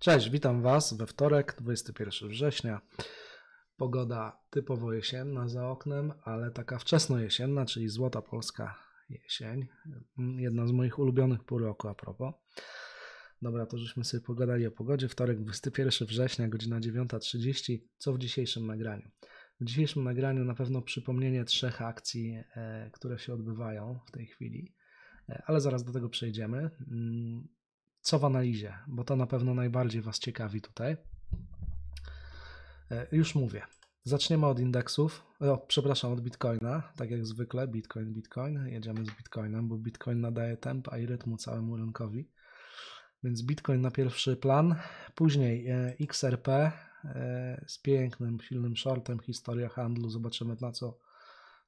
Cześć, witam Was we wtorek, 21 września. Pogoda typowo jesienna za oknem, ale taka wczesno jesienna, czyli złota polska jesień. Jedna z moich ulubionych pór roku a propos. Dobra, to żeśmy sobie pogadali o pogodzie. Wtorek, 21 września, godzina 9.30. Co w dzisiejszym nagraniu? W dzisiejszym nagraniu na pewno przypomnienie trzech akcji, e, które się odbywają w tej chwili, e, ale zaraz do tego przejdziemy. Mm, co w analizie, bo to na pewno najbardziej Was ciekawi tutaj. E, już mówię. Zaczniemy od indeksów, e, o, przepraszam, od bitcoina, tak jak zwykle, bitcoin, bitcoin, jedziemy z bitcoinem, bo bitcoin nadaje tempa i rytmu całemu rynkowi. Więc bitcoin na pierwszy plan, później e, XRP z pięknym, silnym shortem, historia handlu, zobaczymy na co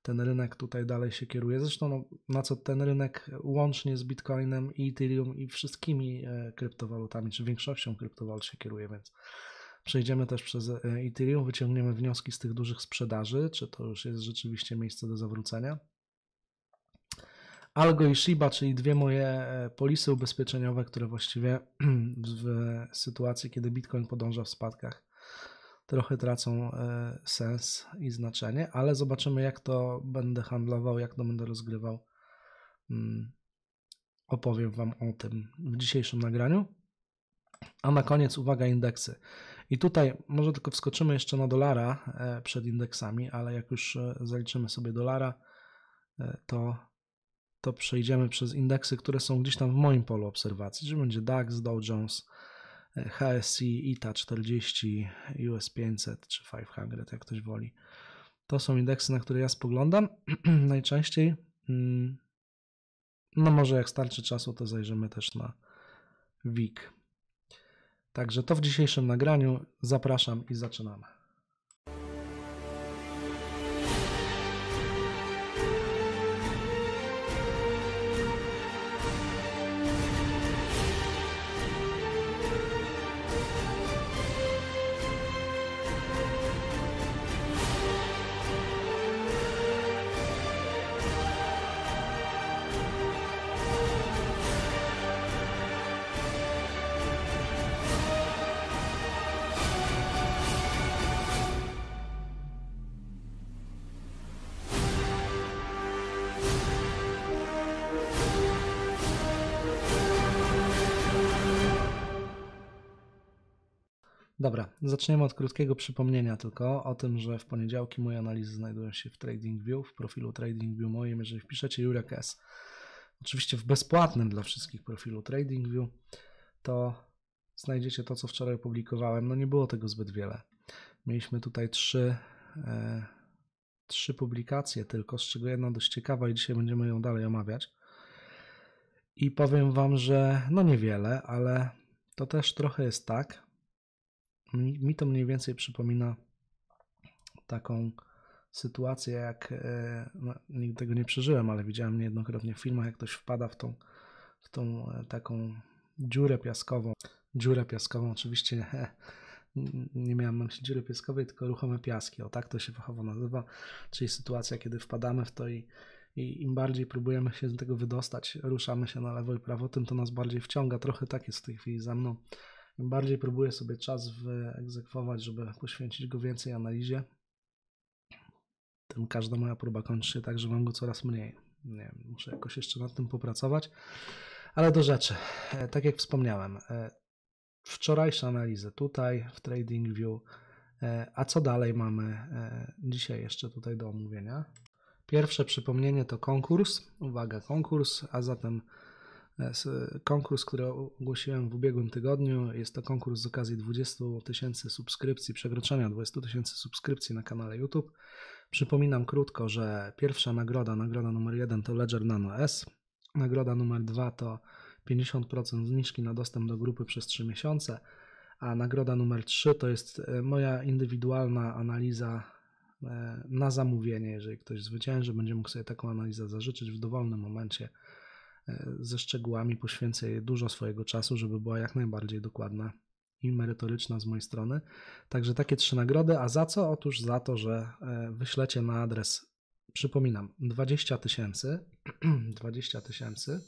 ten rynek tutaj dalej się kieruje. Zresztą no, na co ten rynek łącznie z Bitcoinem i Ethereum i wszystkimi e, kryptowalutami, czy większością kryptowalut się kieruje, więc przejdziemy też przez e, Ethereum, wyciągniemy wnioski z tych dużych sprzedaży, czy to już jest rzeczywiście miejsce do zawrócenia. Algo i Shiba, czyli dwie moje e, polisy ubezpieczeniowe, które właściwie w sytuacji, kiedy Bitcoin podąża w spadkach, trochę tracą e, sens i znaczenie, ale zobaczymy, jak to będę handlował, jak to będę rozgrywał. Mm, opowiem Wam o tym w dzisiejszym nagraniu. A na koniec uwaga indeksy. I tutaj może tylko wskoczymy jeszcze na dolara e, przed indeksami, ale jak już e, zaliczymy sobie dolara, to, to przejdziemy przez indeksy, które są gdzieś tam w moim polu obserwacji, czyli będzie DAX, Dow Jones, HSI ITA 40, US 500 czy 500, jak ktoś woli. To są indeksy, na które ja spoglądam najczęściej. Mm. No może jak starczy czasu, to zajrzymy też na WIG. Także to w dzisiejszym nagraniu. Zapraszam i zaczynamy. Zaczniemy od krótkiego przypomnienia tylko o tym, że w poniedziałki moje analizy znajdują się w TradingView, w profilu TradingView moim, jeżeli wpiszecie Jurek S. Oczywiście w bezpłatnym dla wszystkich profilu TradingView, to znajdziecie to, co wczoraj opublikowałem. No nie było tego zbyt wiele. Mieliśmy tutaj trzy, e, trzy publikacje tylko, z czego jedna dość ciekawa i dzisiaj będziemy ją dalej omawiać. I powiem Wam, że no niewiele, ale to też trochę jest tak, mi, to mniej więcej przypomina taką sytuację, jak e, no, nigdy tego nie przeżyłem, ale widziałem niejednokrotnie w filmach, jak ktoś wpada w tą, w tą e, taką dziurę piaskową. Dziurę piaskową, oczywiście nie miałem na myśli dziury piaskowej, tylko ruchome piaski, o tak to się fachowo nazywa, czyli sytuacja, kiedy wpadamy w to i, i im bardziej próbujemy się z tego wydostać, ruszamy się na lewo i prawo, tym to nas bardziej wciąga. Trochę tak jest w tej chwili za mną im bardziej próbuję sobie czas wyegzekwować, żeby poświęcić go więcej analizie, tym każda moja próba kończy się tak, że mam go coraz mniej. Nie wiem, muszę jakoś jeszcze nad tym popracować. Ale do rzeczy. E, tak jak wspomniałem, e, wczorajsze analizy tutaj w Trading View. E, a co dalej mamy dzisiaj jeszcze tutaj do omówienia? Pierwsze przypomnienie to konkurs. Uwaga, konkurs, a zatem E, konkurs, który ogłosiłem w ubiegłym tygodniu, jest to konkurs z okazji 20 tysięcy subskrypcji, przekroczenia 20 tysięcy subskrypcji na kanale YouTube. Przypominam krótko, że pierwsza nagroda, nagroda numer 1 to Ledger Nano S, nagroda numer 2 to 50% zniżki na dostęp do grupy przez 3 miesiące, a nagroda numer 3 to jest e, moja indywidualna analiza e, na zamówienie. Jeżeli ktoś zwycięży, będzie mógł sobie taką analizę zażyczyć w dowolnym momencie E, ze szczegółami poświęcę jej dużo swojego czasu, żeby była jak najbardziej dokładna i merytoryczna z mojej strony. Także takie trzy nagrody. A za co? Otóż za to, że e, wyślecie na adres, przypominam, 20 tysięcy, 20 tysięcy,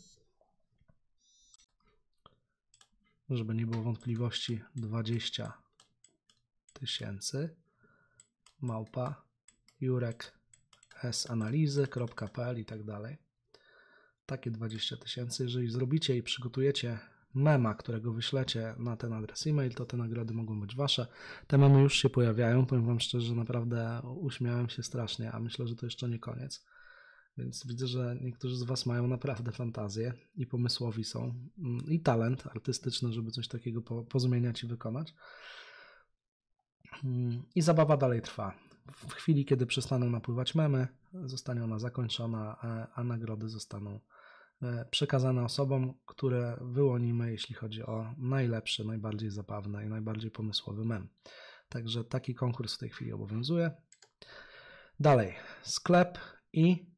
żeby nie było wątpliwości, 20 tysięcy, małpa, jurek, sanalizy.pl i tak dalej takie 20 tysięcy. Jeżeli zrobicie i przygotujecie mema, którego wyślecie na ten adres e-mail, to te nagrody mogą być wasze. Te memy już się pojawiają, powiem wam szczerze, że naprawdę uśmiałem się strasznie, a myślę, że to jeszcze nie koniec. Więc widzę, że niektórzy z was mają naprawdę fantazję i pomysłowi są mm, i talent artystyczny, żeby coś takiego po, pozmieniać i wykonać. Mm, I zabawa dalej trwa. W chwili, kiedy przestaną napływać memy, zostanie ona zakończona, a nagrody zostaną e, przekazane osobom, które wyłonimy, jeśli chodzi o najlepszy, najbardziej zabawny i najbardziej pomysłowy mem. Także taki konkurs w tej chwili obowiązuje. Dalej, sklep i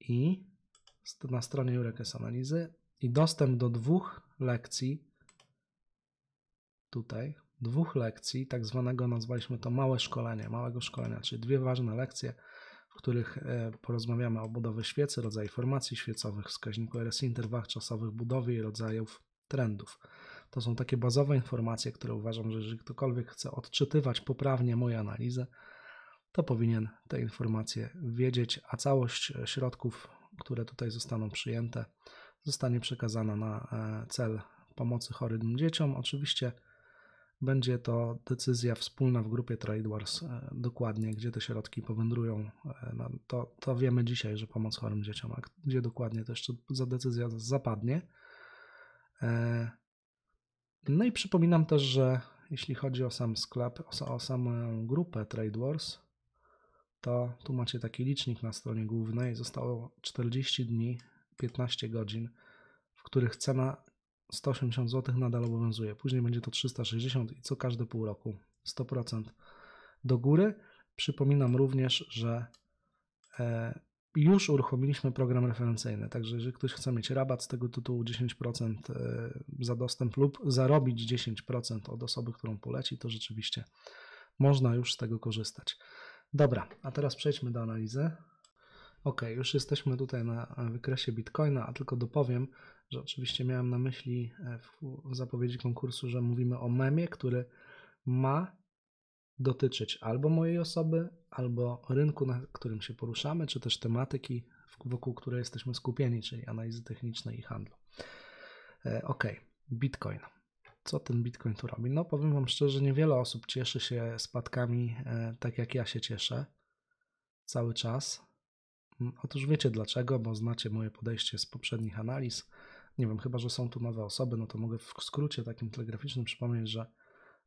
i na stronie Jurek analizy i dostęp do dwóch lekcji tutaj dwóch lekcji, tak zwanego nazwaliśmy to małe szkolenie, małego szkolenia, czyli dwie ważne lekcje, w których e, porozmawiamy o budowie świecy, rodzaju formacji świecowych, wskaźniku RSI, czasowych budowie i rodzajów trendów. To są takie bazowe informacje, które uważam, że jeżeli ktokolwiek chce odczytywać poprawnie moje analizy, to powinien te informacje wiedzieć, a całość e, środków, które tutaj zostaną przyjęte, zostanie przekazana na e, cel pomocy chorym dzieciom. Oczywiście będzie to decyzja wspólna w grupie TradeWars, e, dokładnie gdzie te środki powędrują. No to, to wiemy dzisiaj, że pomoc chorym dzieciom, a gdzie dokładnie to jeszcze za decyzja zapadnie. E, no i przypominam też, że jeśli chodzi o sam sklep, o, o samą grupę TradeWars, to tu macie taki licznik na stronie głównej. Zostało 40 dni, 15 godzin, w których cena 180 zł nadal obowiązuje. Później będzie to 360 i co każde pół roku 100% do góry. Przypominam również, że e, już uruchomiliśmy program referencyjny, także jeżeli ktoś chce mieć rabat z tego tytułu 10% e, za dostęp lub zarobić 10% od osoby, którą poleci, to rzeczywiście można już z tego korzystać. Dobra, a teraz przejdźmy do analizy. Ok, już jesteśmy tutaj na wykresie Bitcoina, a tylko dopowiem, że oczywiście miałem na myśli e, w zapowiedzi konkursu, że mówimy o memie, który ma dotyczyć albo mojej osoby, albo rynku, na którym się poruszamy, czy też tematyki, wokół której jesteśmy skupieni, czyli analizy technicznej i handlu. E, ok, Bitcoin. Co ten Bitcoin tu robi? No, powiem Wam szczerze, niewiele osób cieszy się spadkami e, tak jak ja się cieszę cały czas. Mm, otóż wiecie dlaczego, bo znacie moje podejście z poprzednich analiz nie wiem, chyba że są tu nowe osoby, no to mogę w skrócie takim telegraficznym przypomnieć, że,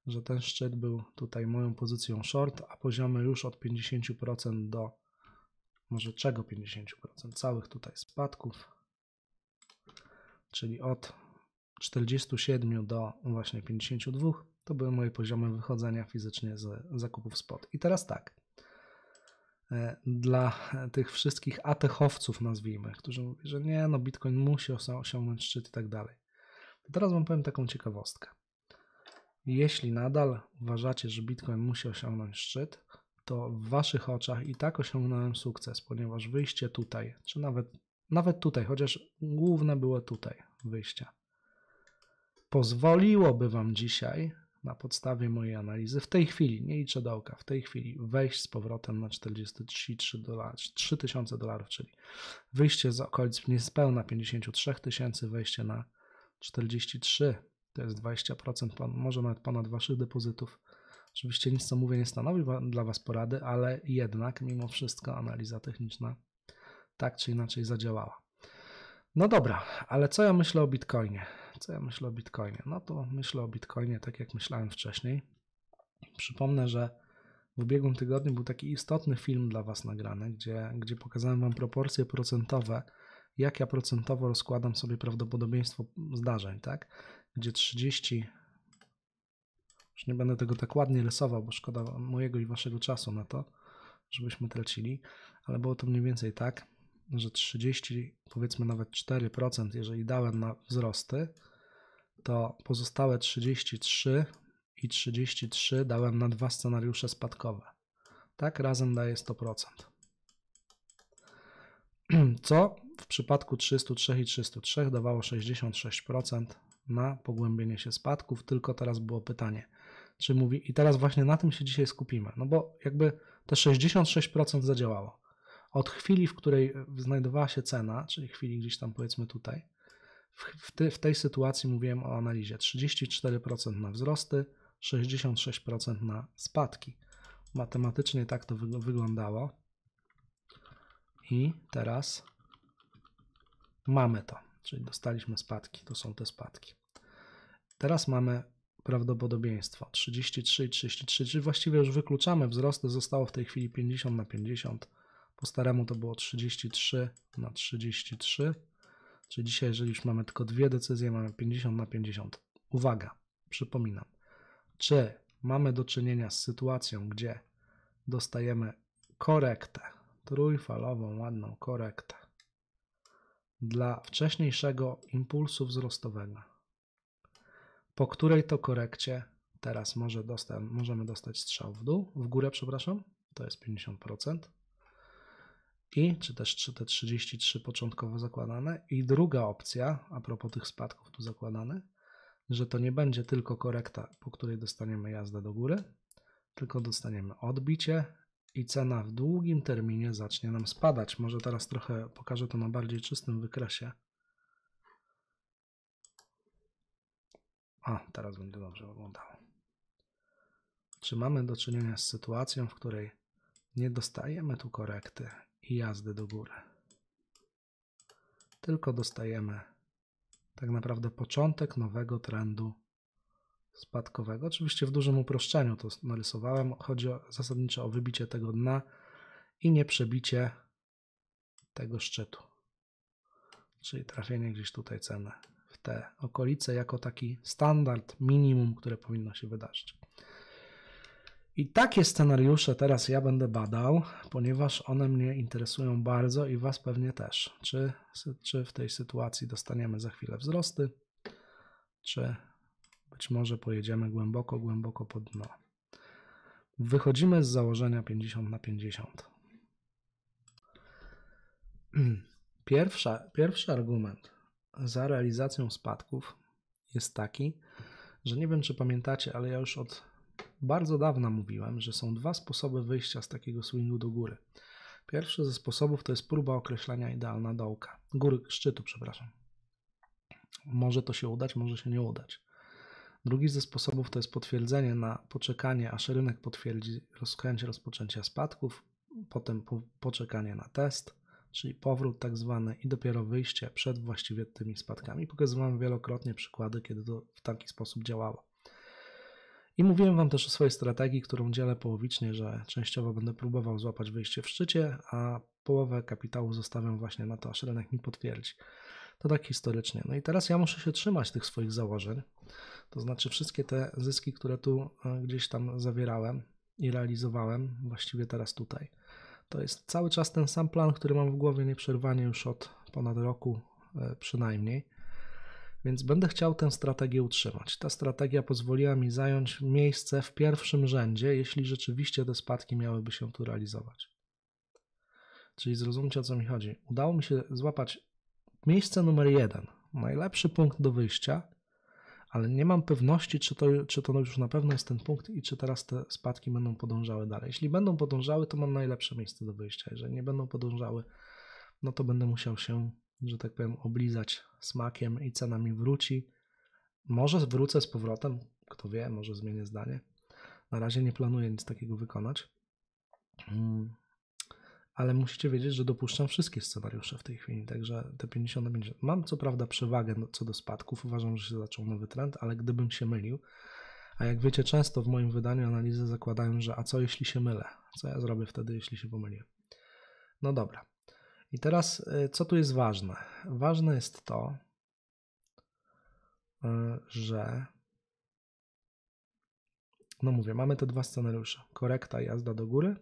że ten szczyt był tutaj moją pozycją short, a poziomy już od 50% do może czego 50% całych tutaj spadków, czyli od 47 do właśnie 52, to były moje poziomy wychodzenia fizycznie z zakupów spot. I teraz tak, E, dla tych wszystkich atechowców, nazwijmy, którzy mówią, że nie, no Bitcoin musi osiągnąć szczyt i tak dalej. teraz Wam powiem taką ciekawostkę. Jeśli nadal uważacie, że Bitcoin musi osiągnąć szczyt, to w Waszych oczach i tak osiągnąłem sukces, ponieważ wyjście tutaj, czy nawet, nawet tutaj, chociaż główne było tutaj wyjście, pozwoliłoby Wam dzisiaj na podstawie mojej analizy w tej chwili, nie liczę do oka, w tej chwili wejść z powrotem na 43 dolarów, 3000 dolarów, czyli wyjście z okolic niespełna 53 tysięcy, wejście na 43, to jest 20%, może nawet ponad waszych depozytów. Oczywiście nic, co mówię, nie stanowi dla was porady, ale jednak mimo wszystko analiza techniczna tak czy inaczej zadziałała. No dobra, ale co ja myślę o Bitcoinie? Co ja myślę o Bitcoinie? No to myślę o Bitcoinie tak jak myślałem wcześniej. Przypomnę, że w ubiegłym tygodniu był taki istotny film dla Was nagrany, gdzie, gdzie pokazałem Wam proporcje procentowe, jak ja procentowo rozkładam sobie prawdopodobieństwo zdarzeń, tak? Gdzie 30, już nie będę tego tak ładnie rysował, bo szkoda mojego i Waszego czasu na to, żebyśmy tracili, ale było to mniej więcej tak, że 30, powiedzmy nawet 4%, jeżeli dałem na wzrosty, to pozostałe 33 i 33 dałem na dwa scenariusze spadkowe. Tak, razem daje 100%. Co w przypadku 303 i 303 dawało 66% na pogłębienie się spadków, tylko teraz było pytanie, czy mówi, i teraz właśnie na tym się dzisiaj skupimy, no bo jakby te 66% zadziałało. Od chwili, w której znajdowała się cena, czyli chwili gdzieś tam powiedzmy tutaj, w, te, w tej sytuacji mówiłem o analizie 34% na wzrosty, 66% na spadki. Matematycznie tak to wyglądało. I teraz mamy to, czyli dostaliśmy spadki, to są te spadki. Teraz mamy prawdopodobieństwo 33 i 33, czyli właściwie już wykluczamy wzrosty, zostało w tej chwili 50 na 50, po staremu to było 33 na 33 Czyli dzisiaj, jeżeli już mamy tylko dwie decyzje, mamy 50 na 50. Uwaga, przypominam, czy mamy do czynienia z sytuacją, gdzie dostajemy korektę, trójfalową, ładną korektę dla wcześniejszego impulsu wzrostowego, po której to korekcie teraz może możemy dostać strzał w dół, w górę, przepraszam, to jest 50% i czy też te 33 początkowo zakładane. I druga opcja, a propos tych spadków tu zakładanych, że to nie będzie tylko korekta, po której dostaniemy jazdę do góry, tylko dostaniemy odbicie i cena w długim terminie zacznie nam spadać. Może teraz trochę pokażę to na bardziej czystym wykresie. A, teraz będzie dobrze wyglądało. Czy mamy do czynienia z sytuacją, w której nie dostajemy tu korekty i jazdy do góry. Tylko dostajemy tak naprawdę początek nowego trendu spadkowego. Oczywiście w dużym uproszczeniu to narysowałem. Chodzi o, zasadniczo o wybicie tego dna i nie przebicie tego szczytu. Czyli trafienie gdzieś tutaj ceny w te okolice jako taki standard minimum, które powinno się wydarzyć. I takie scenariusze teraz ja będę badał, ponieważ one mnie interesują bardzo i Was pewnie też. Czy, czy w tej sytuacji dostaniemy za chwilę wzrosty, czy być może pojedziemy głęboko, głęboko pod dno. Wychodzimy z założenia 50 na 50. Pierwsza, pierwszy argument za realizacją spadków jest taki, że nie wiem, czy pamiętacie, ale ja już od bardzo dawno mówiłem, że są dwa sposoby wyjścia z takiego swingu do góry. Pierwszy ze sposobów to jest próba określenia idealna dołka, góry szczytu, przepraszam. Może to się udać, może się nie udać. Drugi ze sposobów to jest potwierdzenie na poczekanie, aż rynek potwierdzi rozkręcie rozpoczęcia spadków, potem po, poczekanie na test, czyli powrót tak zwany i dopiero wyjście przed właściwie tymi spadkami. Pokazywałem wielokrotnie przykłady, kiedy to w taki sposób działało. I mówiłem Wam też o swojej strategii, którą dzielę połowicznie, że częściowo będę próbował złapać wyjście w szczycie, a połowę kapitału zostawiam właśnie na to, aż rynek mi potwierdzi. To tak historycznie. No i teraz ja muszę się trzymać tych swoich założeń, to znaczy wszystkie te zyski, które tu e, gdzieś tam zawierałem i realizowałem, właściwie teraz tutaj. To jest cały czas ten sam plan, który mam w głowie nieprzerwanie już od ponad roku e, przynajmniej. Więc będę chciał tę strategię utrzymać. Ta strategia pozwoliła mi zająć miejsce w pierwszym rzędzie, jeśli rzeczywiście te spadki miałyby się tu realizować. Czyli zrozumcie o co mi chodzi. Udało mi się złapać miejsce numer jeden, najlepszy punkt do wyjścia, ale nie mam pewności, czy to, czy to już na pewno jest ten punkt i czy teraz te spadki będą podążały dalej. Jeśli będą podążały, to mam najlepsze miejsce do wyjścia. Jeżeli nie będą podążały, no to będę musiał się że tak powiem, oblizać smakiem i cena mi wróci. Może wrócę z powrotem, kto wie, może zmienię zdanie. Na razie nie planuję nic takiego wykonać. Mm. Ale musicie wiedzieć, że dopuszczam wszystkie scenariusze w tej chwili, także te 50 na 50. Mam co prawda przewagę no, co do spadków, uważam, że się zaczął nowy trend, ale gdybym się mylił, a jak wiecie, często w moim wydaniu analizy zakładają, że a co jeśli się mylę? Co ja zrobię wtedy, jeśli się pomylię? No dobra, i teraz, e, co tu jest ważne? Ważne jest to, e, że. No mówię, mamy te dwa scenariusze: korekta jazda do góry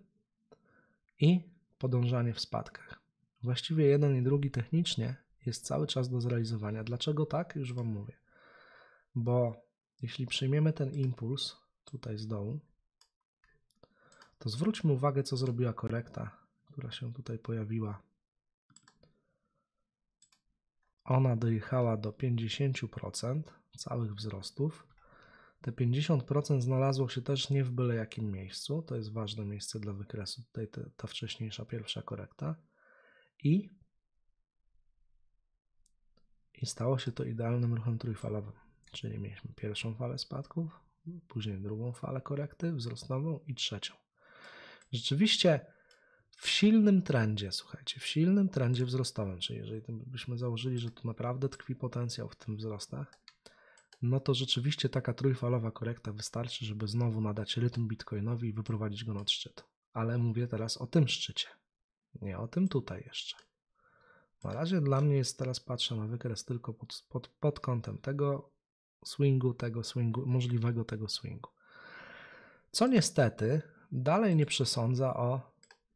i podążanie w spadkach. Właściwie jeden i drugi technicznie jest cały czas do zrealizowania. Dlaczego tak? Już Wam mówię. Bo jeśli przyjmiemy ten impuls tutaj z dołu, to zwróćmy uwagę, co zrobiła korekta, która się tutaj pojawiła ona dojechała do 50% całych wzrostów. Te 50% znalazło się też nie w byle jakim miejscu. To jest ważne miejsce dla wykresu. Tutaj te, ta wcześniejsza pierwsza korekta. I, I stało się to idealnym ruchem trójfalowym. Czyli mieliśmy pierwszą falę spadków, później drugą falę korekty wzrostową i trzecią. Rzeczywiście w silnym trendzie, słuchajcie, w silnym trendzie wzrostowym, czyli jeżeli byśmy założyli, że tu naprawdę tkwi potencjał w tym wzrostach, no to rzeczywiście taka trójfalowa korekta wystarczy, żeby znowu nadać rytm bitcoinowi i wyprowadzić go nad szczyt. Ale mówię teraz o tym szczycie, nie o tym tutaj jeszcze. Na razie dla mnie jest teraz, patrzę na wykres tylko pod, pod, pod kątem tego swingu, tego swingu, możliwego tego swingu. Co niestety dalej nie przesądza o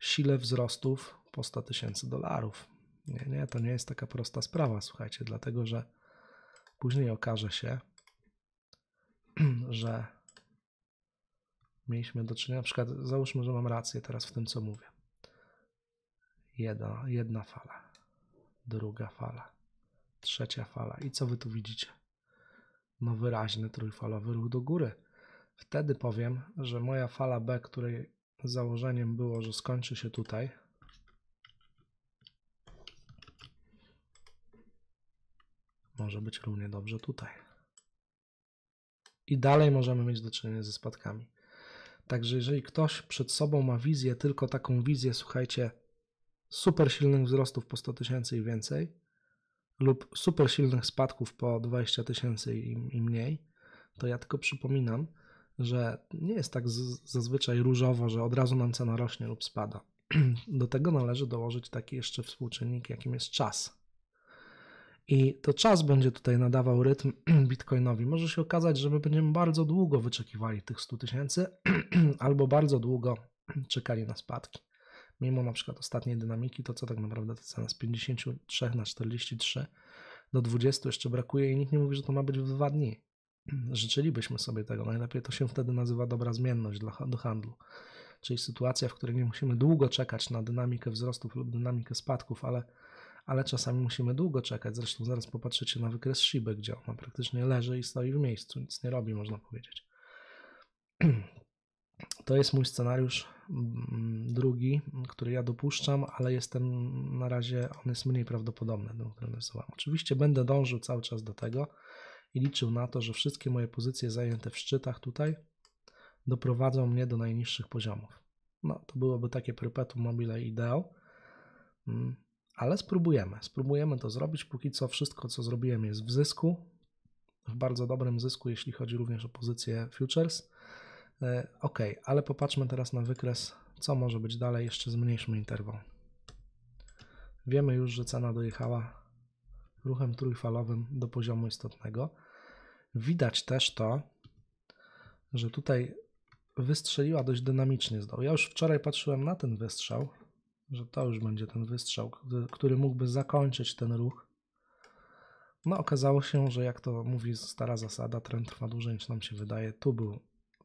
sile wzrostów po 100 tysięcy dolarów. Nie, nie, to nie jest taka prosta sprawa, słuchajcie, dlatego że później okaże się, że mieliśmy do czynienia, na przykład załóżmy, że mam rację teraz w tym, co mówię. Jedna, jedna fala, druga fala, trzecia fala i co wy tu widzicie? No wyraźny trójfalowy ruch do góry. Wtedy powiem, że moja fala B, której założeniem było, że skończy się tutaj. Może być równie dobrze tutaj. I dalej możemy mieć do czynienia ze spadkami. Także jeżeli ktoś przed sobą ma wizję, tylko taką wizję, słuchajcie, super silnych wzrostów po 100 tysięcy i więcej lub super silnych spadków po 20 tysięcy i, mniej, to ja tylko przypominam, że nie jest tak z, zazwyczaj różowo, że od razu nam cena rośnie lub spada. Do tego należy dołożyć taki jeszcze współczynnik, jakim jest czas. I to czas będzie tutaj nadawał rytm bitcoinowi. Może się okazać, że my będziemy bardzo długo wyczekiwali tych 100 tysięcy albo bardzo długo czekali na spadki. Mimo na przykład ostatniej dynamiki, to co tak naprawdę ta cena z 53 na 43 do 20 jeszcze brakuje i nikt nie mówi, że to ma być w dwa dni. życzylibyśmy sobie tego. Najlepiej to się wtedy nazywa dobra zmienność dla, do handlu, czyli sytuacja, w której nie musimy długo czekać na dynamikę wzrostów lub dynamikę spadków, ale, ale czasami musimy długo czekać. Zresztą zaraz popatrzycie na wykres Shiba, gdzie ona praktycznie leży i stoi w miejscu, nic nie robi, można powiedzieć. To jest mój scenariusz mm, drugi, który ja dopuszczam, ale jestem na razie, on jest mniej prawdopodobny, do którego rysowałem. Oczywiście będę dążył cały czas do tego, i liczył na to, że wszystkie moje pozycje zajęte w szczytach tutaj doprowadzą mnie do najniższych poziomów. No, to byłoby takie perpetuum mobile ideał, mm, ale spróbujemy. Spróbujemy to zrobić. Póki co wszystko, co zrobiłem jest w zysku, w bardzo dobrym zysku, jeśli chodzi również o pozycję futures. E, ok, ale popatrzmy teraz na wykres, co może być dalej. Jeszcze zmniejszmy interwał. Wiemy już, że cena dojechała ruchem trójfalowym do poziomu istotnego. Widać też to, że tutaj wystrzeliła dość dynamicznie z dołu. Ja już wczoraj patrzyłem na ten wystrzał, że to już będzie ten wystrzał, który mógłby zakończyć ten ruch. No okazało się, że jak to mówi stara zasada, trend trwa dłużej niż nam się wydaje. Tu był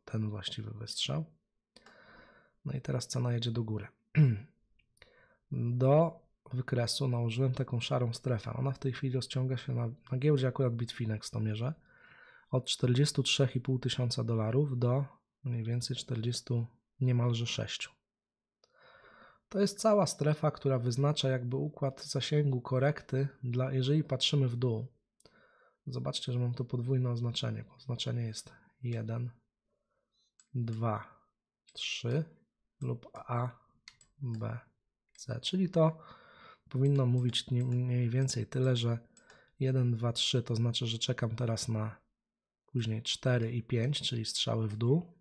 ten właściwy wystrzał. No i teraz cena jedzie do góry. Do wykresu nałożyłem taką szarą strefę. Ona w tej chwili rozciąga się na, na giełdzie akurat Bitfinex to mierzę od 43,5 tysiąca dolarów do mniej więcej 40 niemalże 6. To jest cała strefa, która wyznacza jakby układ zasięgu korekty dla jeżeli patrzymy w dół. Zobaczcie, że mam tu podwójne oznaczenie. Oznaczenie jest 1 2 3 lub A B C, czyli to powinno mówić mniej więcej tyle, że 1, 2, 3 to znaczy, że czekam teraz na później 4 i 5, czyli strzały w dół.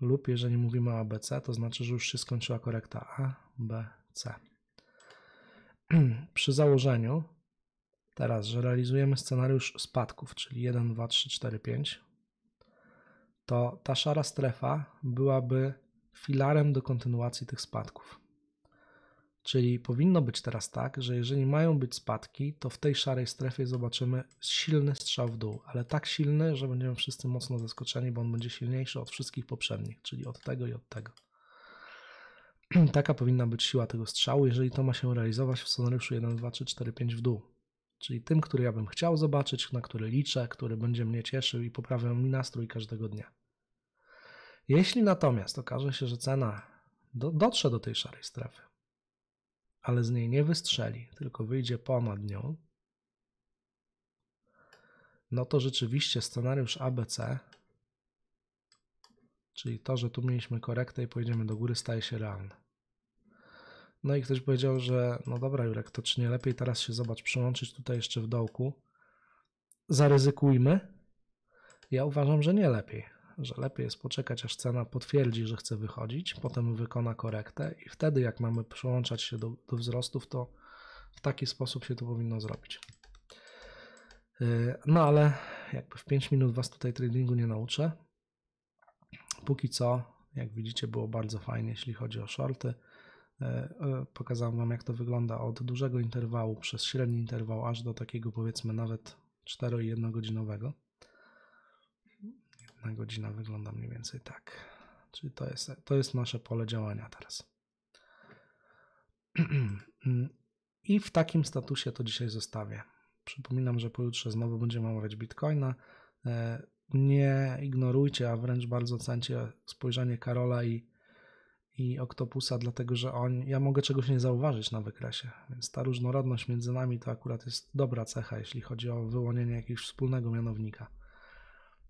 Lub jeżeli mówimy o ABC, to znaczy, że już się skończyła korekta A, B, C. Przy założeniu teraz, że realizujemy scenariusz spadków, czyli 1, 2, 3, 4, 5, to ta szara strefa byłaby filarem do kontynuacji tych spadków. Czyli powinno być teraz tak, że jeżeli mają być spadki, to w tej szarej strefie zobaczymy silny strzał w dół, ale tak silny, że będziemy wszyscy mocno zaskoczeni, bo on będzie silniejszy od wszystkich poprzednich, czyli od tego i od tego. Taka powinna być siła tego strzału, jeżeli to ma się realizować w scenariuszu 1, 2, 3, 4, 5 w dół. Czyli tym, który ja bym chciał zobaczyć, na który liczę, który będzie mnie cieszył i poprawiał mi nastrój każdego dnia. Jeśli natomiast okaże się, że cena do, dotrze do tej szarej strefy, ale z niej nie wystrzeli, tylko wyjdzie ponad nią, no to rzeczywiście scenariusz ABC, czyli to, że tu mieliśmy korektę i pojedziemy do góry, staje się realny. No i ktoś powiedział, że no dobra Jurek, to czy nie lepiej teraz się zobacz przełączyć tutaj jeszcze w dołku? Zaryzykujmy. Ja uważam, że nie lepiej że lepiej jest poczekać, aż cena potwierdzi, że chce wychodzić, potem wykona korektę i wtedy, jak mamy przyłączać się do, do wzrostów, to w taki sposób się to powinno zrobić. Yy, no ale jakby w 5 minut Was tutaj tradingu nie nauczę. Póki co, jak widzicie, było bardzo fajnie, jeśli chodzi o shorty. Yy, yy, pokazałem Wam, jak to wygląda od dużego interwału przez średni interwał aż do takiego powiedzmy nawet 1 godzinowego na godzina wygląda mniej więcej tak. Czyli to jest, to jest nasze pole działania teraz. I w takim statusie to dzisiaj zostawię. Przypominam, że pojutrze znowu będziemy omawiać Bitcoina. E, nie ignorujcie, a wręcz bardzo cencie spojrzenie Karola i, i Oktopusa, dlatego że on, ja mogę czegoś nie zauważyć na wykresie. Więc ta różnorodność między nami to akurat jest dobra cecha, jeśli chodzi o wyłonienie jakiegoś wspólnego mianownika.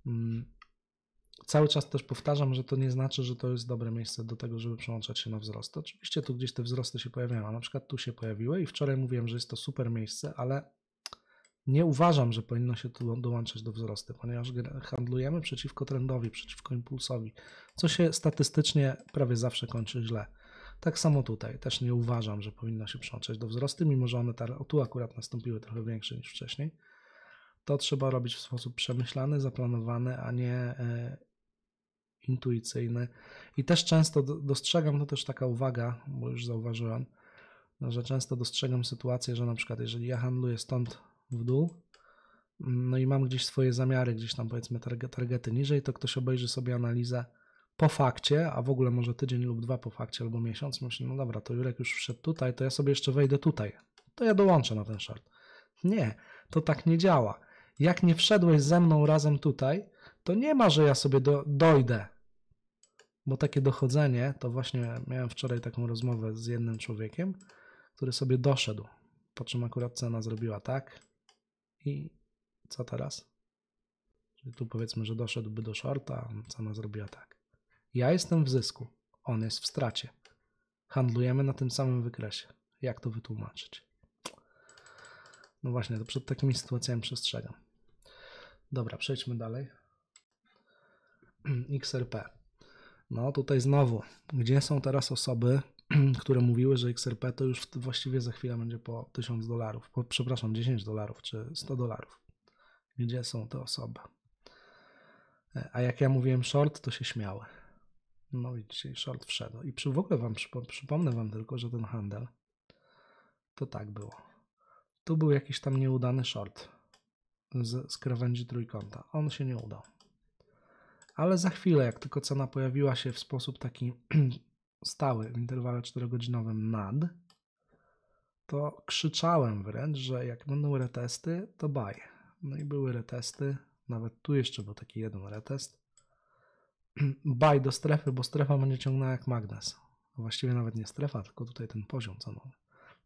Mm cały czas też powtarzam, że to nie znaczy, że to jest dobre miejsce do tego, żeby przełączać się na wzrost. Oczywiście tu gdzieś te wzrosty się pojawiają, a na przykład tu się pojawiły i wczoraj mówiłem, że jest to super miejsce, ale nie uważam, że powinno się tu dołączać do wzrostu, ponieważ handlujemy przeciwko trendowi, przeciwko impulsowi, co się statystycznie prawie zawsze kończy źle. Tak samo tutaj, też nie uważam, że powinno się przełączać do wzrosty, mimo że one tu akurat nastąpiły trochę większe niż wcześniej. To trzeba robić w sposób przemyślany, zaplanowany, a nie e, intuicyjny. I też często dostrzegam, to też taka uwaga, bo już zauważyłem, no, że często dostrzegam sytuację, że na przykład jeżeli ja handluję stąd w dół, no i mam gdzieś swoje zamiary, gdzieś tam powiedzmy targety niżej, to ktoś obejrzy sobie analizę po fakcie, a w ogóle może tydzień lub dwa po fakcie albo miesiąc, myśli, no dobra, to Jurek już wszedł tutaj, to ja sobie jeszcze wejdę tutaj, to ja dołączę na ten short. Nie, to tak nie działa. Jak nie wszedłeś ze mną razem tutaj, to nie ma, że ja sobie do, dojdę. Bo takie dochodzenie, to właśnie miałem wczoraj taką rozmowę z jednym człowiekiem, który sobie doszedł. Po czym akurat cena zrobiła tak. I co teraz? Czyli tu powiedzmy, że doszedłby do shorta, cena zrobiła tak. Ja jestem w zysku, on jest w stracie. Handlujemy na tym samym wykresie. Jak to wytłumaczyć? No właśnie, to przed takimi sytuacjami przestrzegam. Dobra, przejdźmy dalej. XRP. No tutaj znowu, gdzie są teraz osoby, które mówiły, że XRP to już właściwie za chwilę będzie po 1000 dolarów, po, przepraszam, 10 dolarów czy 100 dolarów. Gdzie są te osoby? E, a jak ja mówiłem short, to się śmiały. No i dzisiaj short wszedł. I przy, w ogóle wam przypo, przypomnę wam tylko, że ten handel to tak było. Tu był jakiś tam nieudany short z, z krawędzi trójkąta. On się nie udał ale za chwilę, jak tylko cena pojawiła się w sposób taki stały w interwale 4-godzinowym nad, to krzyczałem wręcz, że jak będą retesty, to buy. No i były retesty, nawet tu jeszcze był taki jeden retest. buy do strefy, bo strefa będzie ciągnęła jak magnes. Właściwie nawet nie strefa, tylko tutaj ten poziom cenowy.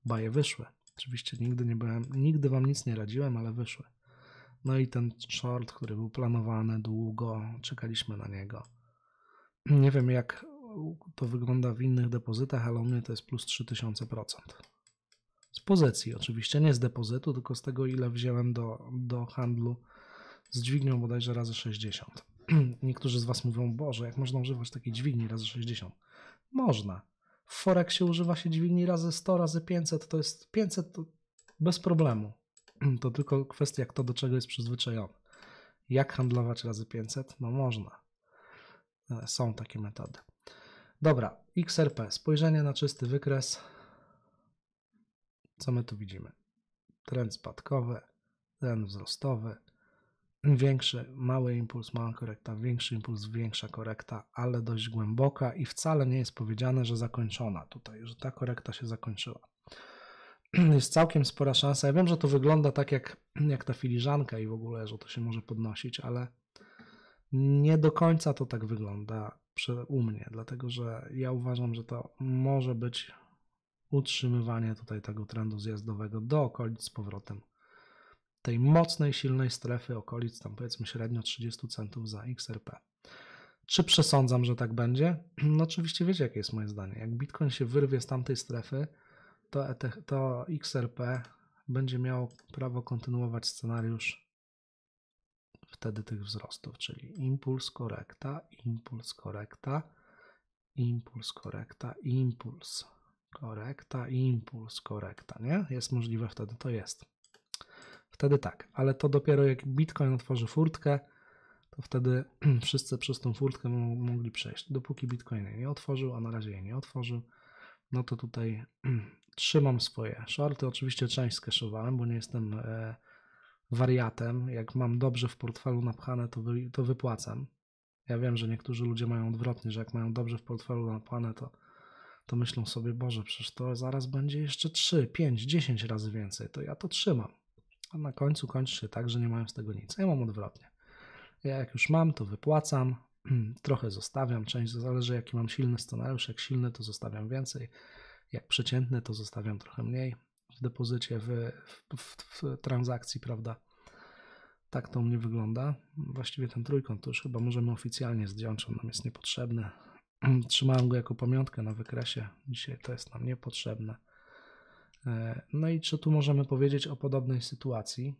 Baje wyszły. Oczywiście nigdy nie byłem, nigdy wam nic nie radziłem, ale wyszły. No i ten short, który był planowany długo, czekaliśmy na niego. Nie wiem, jak to wygląda w innych depozytach, ale u mnie to jest plus 3000%. Z pozycji oczywiście, nie z depozytu, tylko z tego, ile wziąłem do, do handlu z dźwignią bodajże razy 60. Niektórzy z Was mówią, Boże, jak można używać takiej dźwigni razy 60? Można. W Forexie używa się dźwigni razy 100, razy 500, to jest 500 to bez problemu. To tylko kwestia, jak to do czego jest przyzwyczajony. Jak handlować razy 500? No można. E, są takie metody. Dobra, XRP. Spojrzenie na czysty wykres. Co my tu widzimy? Trend spadkowy, trend wzrostowy. Większy, mały impuls, mała korekta, większy impuls, większa korekta, ale dość głęboka i wcale nie jest powiedziane, że zakończona tutaj, że ta korekta się zakończyła. jest całkiem spora szansa. Ja wiem, że to wygląda tak jak, jak ta filiżanka i w ogóle, że to się może podnosić, ale nie do końca to tak wygląda przy, u mnie, dlatego że ja uważam, że to może być utrzymywanie tutaj tego trendu zjazdowego do okolic z powrotem tej mocnej, silnej strefy okolic, tam powiedzmy średnio 30 centów za XRP. Czy przesądzam, że tak będzie? No oczywiście wiecie, jakie jest moje zdanie. Jak Bitcoin się wyrwie z tamtej strefy, to, e to XRP będzie miało prawo kontynuować scenariusz wtedy tych wzrostów, czyli impuls, korekta, impuls, korekta, impuls, korekta, impuls, korekta, impuls, korekta, nie? Jest możliwe wtedy, to jest. Wtedy tak, ale to dopiero jak Bitcoin otworzy furtkę, to wtedy wszyscy przez tą furtkę mogli przejść. Dopóki Bitcoin jej nie otworzył, a na razie jej nie otworzył, no to tutaj trzymam swoje. Shorty oczywiście część skeszowałem, bo nie jestem e, wariatem. Jak mam dobrze w portfelu napchane, to, wy, to wypłacam. Ja wiem, że niektórzy ludzie mają odwrotnie, że jak mają dobrze w portfelu napchane, to, to myślą sobie, Boże, przecież to zaraz będzie jeszcze 3, 5, 10 razy więcej, to ja to trzymam. A na końcu kończy się tak, że nie mają z tego nic. Ja mam odwrotnie. Ja jak już mam, to wypłacam, trochę zostawiam, część zależy jaki mam silny scenariusz, jak silny to zostawiam więcej, jak przeciętny, to zostawiam trochę mniej w depozycie, w, w, w, w transakcji, prawda? Tak to u mnie wygląda. Właściwie ten trójkąt to już chyba możemy oficjalnie zdjąć, on nam jest niepotrzebny. Trzymałem go jako pamiątkę na wykresie. Dzisiaj to jest nam niepotrzebne. E, no i czy tu możemy powiedzieć o podobnej sytuacji,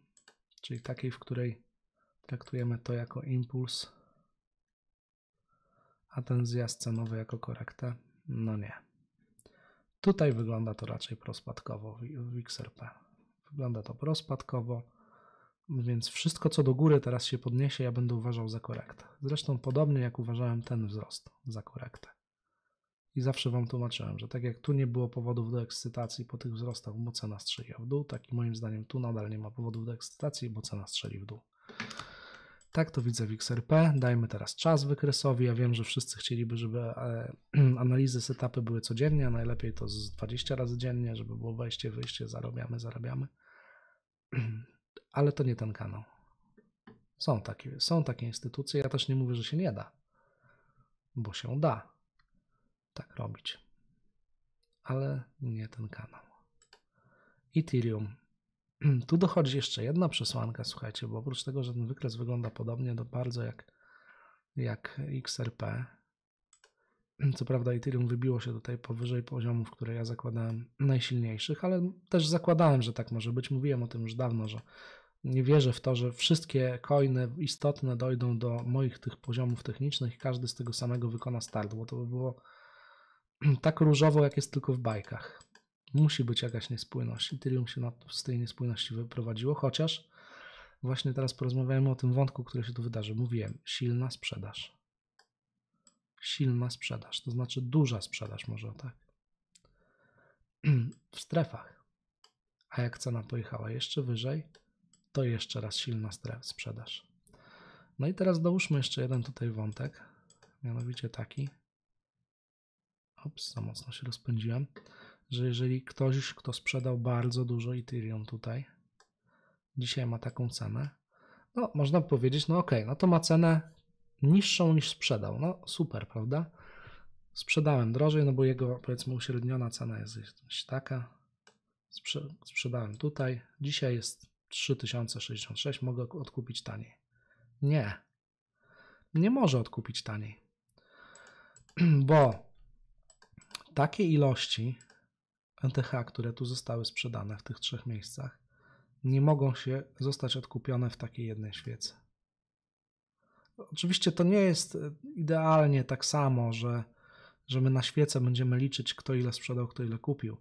czyli takiej, w której traktujemy to jako impuls, a ten zjazd cenowy jako korektę? No nie. Tutaj wygląda to raczej prospadkowo w XRP. Wygląda to prospadkowo, więc wszystko co do góry teraz się podniesie, ja będę uważał za korektę. Zresztą podobnie jak uważałem ten wzrost za korektę. I zawsze Wam tłumaczyłem, że tak jak tu nie było powodów do ekscytacji po tych wzrostach, bo cena strzeliła w dół, tak i moim zdaniem tu nadal nie ma powodów do ekscytacji, bo cena strzeli w dół. Tak to widzę w XRP. Dajmy teraz czas wykresowi. Ja wiem, że wszyscy chcieliby, żeby e, analizy setupy etapy były codziennie, a najlepiej to z 20 razy dziennie, żeby było wejście, wyjście, zarabiamy, zarabiamy. Ale to nie ten kanał. Są takie, są takie instytucje. Ja też nie mówię, że się nie da, bo się da tak robić. Ale nie ten kanał. Ethereum Tu dochodzi jeszcze jedna przesłanka, słuchajcie, bo oprócz tego, że ten wykres wygląda podobnie do bardzo jak, jak XRP, co prawda Ethereum wybiło się tutaj powyżej poziomów, które ja zakładałem najsilniejszych, ale też zakładałem, że tak może być. Mówiłem o tym już dawno, że nie wierzę w to, że wszystkie coiny istotne dojdą do moich tych poziomów technicznych i każdy z tego samego wykona start, bo to by było tak różowo, jak jest tylko w bajkach. Musi być jakaś niespójność. Ethereum się z tej niespójności wyprowadziło, chociaż właśnie teraz porozmawiamy o tym wątku, który się tu wydarzy. Mówiłem, silna sprzedaż. Silna sprzedaż, to znaczy duża sprzedaż, może tak. W strefach. A jak cena pojechała jeszcze wyżej, to jeszcze raz silna sprzedaż. No i teraz dołóżmy jeszcze jeden tutaj wątek, mianowicie taki. Ops, za mocno się rozpędziłem że jeżeli ktoś, kto sprzedał bardzo dużo Ethereum tutaj, dzisiaj ma taką cenę, no można powiedzieć, no ok, no to ma cenę niższą niż sprzedał. No super, prawda? Sprzedałem drożej, no bo jego powiedzmy uśredniona cena jest taka. Sprze sprzedałem tutaj, dzisiaj jest 3066, mogę odkupić taniej. Nie. Nie może odkupić taniej. Bo takie ilości NTH, które tu zostały sprzedane w tych trzech miejscach, nie mogą się zostać odkupione w takiej jednej świece. Oczywiście to nie jest e, idealnie tak samo, że, że my na świece będziemy liczyć, kto ile sprzedał, kto ile kupił.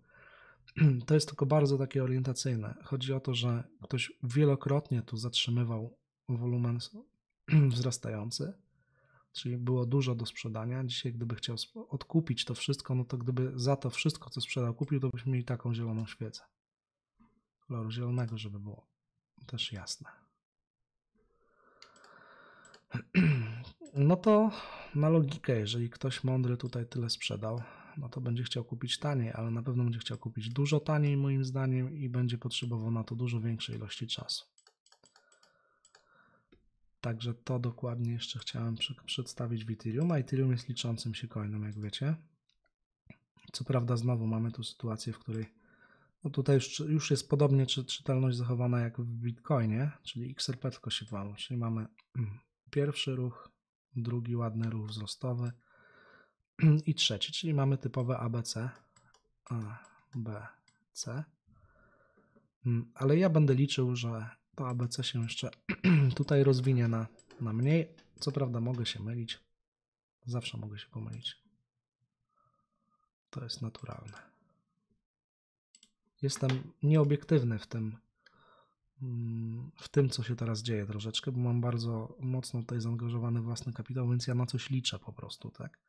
To jest tylko bardzo takie orientacyjne. Chodzi o to, że ktoś wielokrotnie tu zatrzymywał wolumen wzrastający czyli było dużo do sprzedania. Dzisiaj, gdyby chciał odkupić to wszystko, no to gdyby za to wszystko, co sprzedał, kupił, to byśmy mieli taką zieloną świecę. Koloru zielonego, żeby było też jasne. No to na logikę, jeżeli ktoś mądry tutaj tyle sprzedał, no to będzie chciał kupić taniej, ale na pewno będzie chciał kupić dużo taniej, moim zdaniem, i będzie potrzebował na to dużo większej ilości czasu. Także to dokładnie jeszcze chciałem przy, przedstawić w Ethereum, a Ethereum jest liczącym się coinem, jak wiecie. Co prawda znowu mamy tu sytuację, w której no tutaj już, już jest podobnie czy, czytelność zachowana jak w Bitcoinie, czyli XRP tylko się walu, czyli mamy pierwszy ruch, drugi ładny ruch wzrostowy i trzeci, czyli mamy typowe ABC, A, B, C. Mm, ale ja będę liczył, że to ABC się jeszcze tutaj rozwinie na, na mniej. Co prawda mogę się mylić. Zawsze mogę się pomylić. To jest naturalne. Jestem nieobiektywny w tym, mm, w tym, co się teraz dzieje troszeczkę, bo mam bardzo mocno tutaj zaangażowany własny kapitał, więc ja na coś liczę po prostu, tak?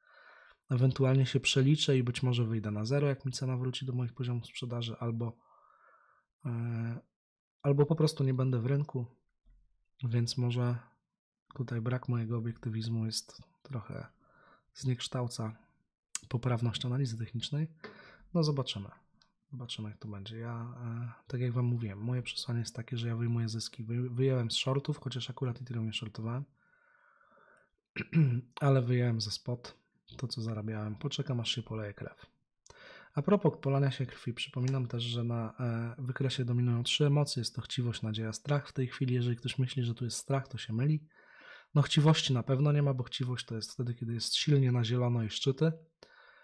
Ewentualnie się przeliczę i być może wyjdę na zero, jak mi cena wróci do moich poziomów sprzedaży, albo e, albo po prostu nie będę w rynku, więc może tutaj brak mojego obiektywizmu jest trochę zniekształca poprawność analizy technicznej. No zobaczymy. Zobaczymy, jak to będzie. Ja, e, tak jak Wam mówiłem, moje przesłanie jest takie, że ja wyjmuję zyski. Wyjąłem z shortów, chociaż akurat Ethereum nie shortowałem, ale wyjąłem ze spot to, co zarabiałem. Poczekam, aż się poleje krew. A propos polania się krwi, przypominam też, że na e, wykresie dominują trzy emocje. Jest to chciwość, nadzieja, strach. W tej chwili, jeżeli ktoś myśli, że tu jest strach, to się myli. No chciwości na pewno nie ma, bo chciwość to jest wtedy, kiedy jest silnie na zielono i szczyty.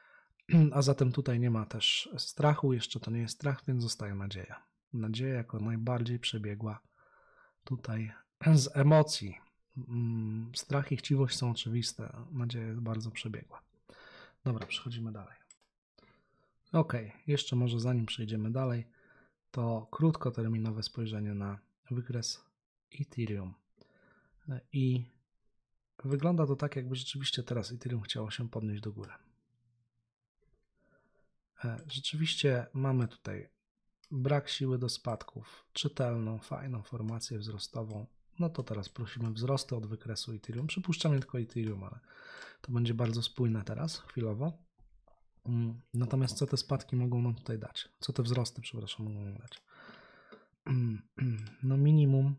A zatem tutaj nie ma też strachu, jeszcze to nie jest strach, więc zostaje nadzieja. Nadzieja jako najbardziej przebiegła tutaj z emocji. Mm, strach i chciwość są oczywiste, nadzieja jest bardzo przebiegła. Dobra, przechodzimy dalej. Ok, jeszcze może zanim przejdziemy dalej, to krótkoterminowe spojrzenie na wykres Ethereum. E, I wygląda to tak, jakby rzeczywiście teraz Ethereum chciało się podnieść do góry. E, rzeczywiście mamy tutaj brak siły do spadków, czytelną, fajną formację wzrostową. No to teraz prosimy wzrosty od wykresu Ethereum. Przypuszczam nie tylko Ethereum, ale to będzie bardzo spójne teraz, chwilowo. Mm, natomiast co te spadki mogą nam tutaj dać? Co te wzrosty, przepraszam, mogą nam dać? No minimum,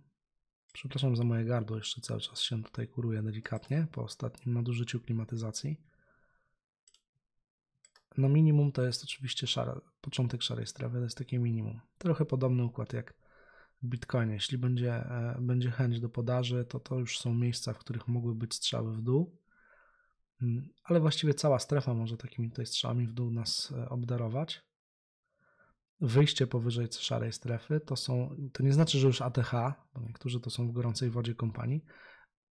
przepraszam za moje gardło, jeszcze cały czas się tutaj kuruje delikatnie po ostatnim nadużyciu klimatyzacji. No minimum to jest oczywiście szare, początek szarej strefy, to jest takie minimum. Trochę podobny układ jak w Bitcoinie. Jeśli będzie, e, będzie chęć do podaży, to to już są miejsca, w których mogły być strzały w dół. Mm, ale właściwie cała strefa może takimi tutaj strzałami w dół nas e, obdarować. Wyjście powyżej szarej strefy to są, to nie znaczy, że już ATH, bo niektórzy to są w gorącej wodzie kompanii,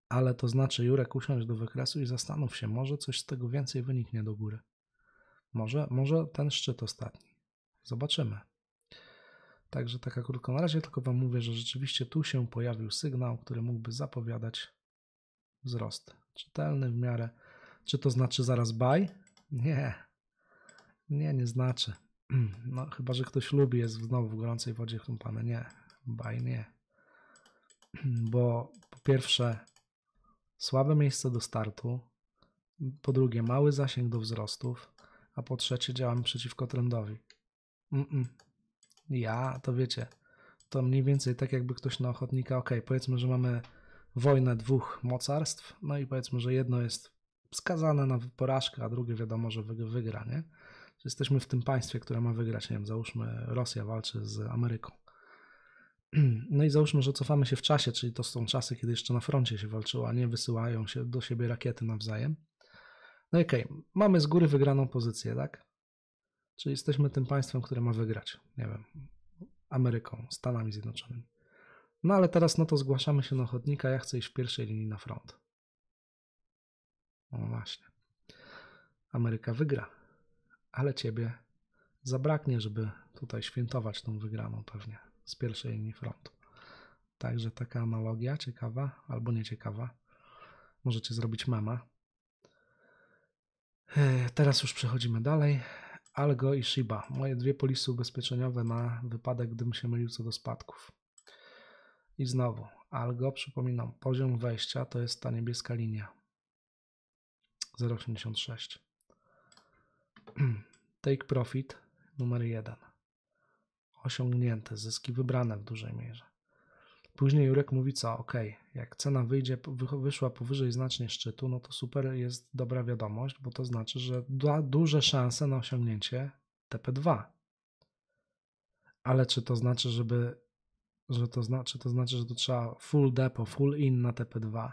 ale to znaczy, Jurek, usiądź do wykresu i zastanów się, może coś z tego więcej wyniknie do góry. Może, może ten szczyt ostatni. Zobaczymy. Także taka krótko na razie, tylko Wam mówię, że rzeczywiście tu się pojawił sygnał, który mógłby zapowiadać wzrost. Czytelny w miarę. Czy to znaczy zaraz buy? Nie. Nie, nie znaczy. No, chyba, że ktoś lubi, jest znowu w gorącej wodzie kąpany. Nie, buy nie. Bo po pierwsze, słabe miejsce do startu, po drugie, mały zasięg do wzrostów, a po trzecie, działamy przeciwko trendowi. Mm -mm. Ja, to wiecie, to mniej więcej tak, jakby ktoś na ochotnika, ok, powiedzmy, że mamy wojnę dwóch mocarstw, no i powiedzmy, że jedno jest skazane na porażkę, a drugie wiadomo, że wygra, nie? Jesteśmy w tym państwie, które ma wygrać, nie wiem, załóżmy Rosja walczy z Ameryką. No i załóżmy, że cofamy się w czasie, czyli to są czasy, kiedy jeszcze na froncie się walczyło, a nie wysyłają się do siebie rakiety nawzajem. No i okej, okay. mamy z góry wygraną pozycję, tak? Czyli jesteśmy tym państwem, które ma wygrać, nie wiem, Ameryką, Stanami Zjednoczonymi. No ale teraz no to zgłaszamy się na ochotnika, ja chcę iść w pierwszej linii na front. No właśnie. Ameryka wygra, ale ciebie zabraknie, żeby tutaj świętować tą wygraną pewnie z pierwszej linii frontu. Także taka analogia ciekawa albo nieciekawa. Możecie zrobić mama. Eee, teraz już przechodzimy dalej. Algo i Shiba. Moje dwie polisy ubezpieczeniowe na wypadek, gdybym się mylił co do spadków. I znowu, Algo, przypominam, poziom wejścia to jest ta niebieska linia. 0,86. Take profit numer 1. Osiągnięte zyski wybrane w dużej mierze. Później Jurek mówi co, ok, jak cena wyjdzie, wyszła powyżej znacznie szczytu, no to super jest dobra wiadomość, bo to znaczy, że da duże szanse na osiągnięcie TP2. Ale czy to znaczy, żeby, że to znaczy, to znaczy, że to trzeba full depo, full in na TP2?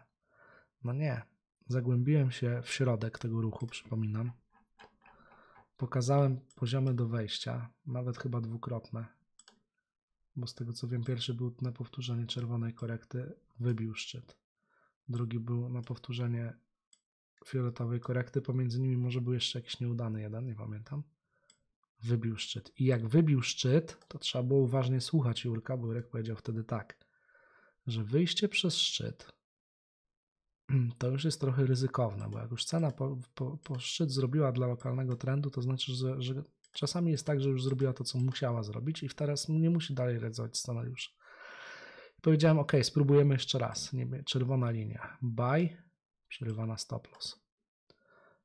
No nie, Zagłębiłem się w środek tego ruchu, przypominam. Pokazałem poziomy do wejścia, nawet chyba dwukrotne. Bo z tego co wiem, pierwszy był na powtórzenie czerwonej korekty, wybił szczyt. Drugi był na powtórzenie fioletowej korekty, pomiędzy nimi może był jeszcze jakiś nieudany jeden, nie pamiętam. Wybił szczyt. I jak wybił szczyt, to trzeba było uważnie słuchać Jurka, bo Jurek powiedział wtedy tak, że wyjście przez szczyt to już jest trochę ryzykowne, bo jak już cena po, po, po szczyt zrobiła dla lokalnego trendu, to znaczy, że, że, czasami jest tak, że już zrobiła to, co musiała zrobić i teraz nie musi dalej realizować scenariusza. powiedziałem, ok, spróbujemy jeszcze raz. Niebie, czerwona linia, buy, przerywana stop loss.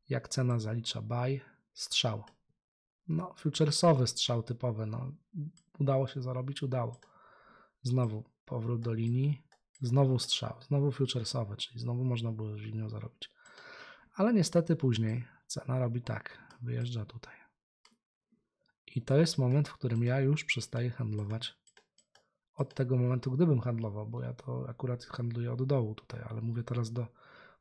Jak cena zalicza buy, strzał. No, futuresowy strzał typowy, no. Udało się zarobić, udało. Znowu powrót do linii, Znowu strzał, znowu futuresowy, czyli znowu można było z nią zarobić. Ale niestety później cena robi tak, wyjeżdża tutaj. I to jest moment, w którym ja już przestaję handlować od tego momentu, gdybym handlował, bo ja to akurat handluję od dołu tutaj, ale mówię teraz do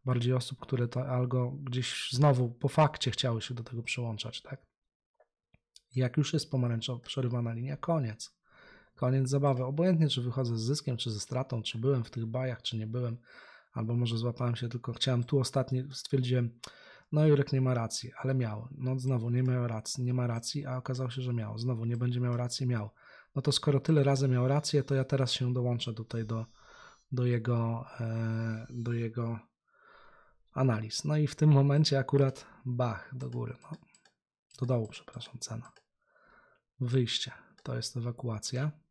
bardziej osób, które to algo gdzieś znowu po fakcie chciały się do tego przyłączać, tak? Jak już jest pomarańczowa przerywana linia, koniec koniec zabawy. Obojętnie, czy wychodzę z zyskiem, czy ze stratą, czy byłem w tych bajach, czy nie byłem, albo może złapałem się, tylko chciałem tu ostatnie, stwierdziłem, no Jurek nie ma racji, ale miał. No znowu nie miał racji, nie ma racji, a okazało się, że miał. Znowu nie będzie miał racji, miał. No to skoro tyle razy miał rację, to ja teraz się dołączę tutaj do, do jego, e, do jego analiz. No i w tym momencie akurat bach do góry, no, do dołu, przepraszam, cena. Wyjście to jest ewakuacja.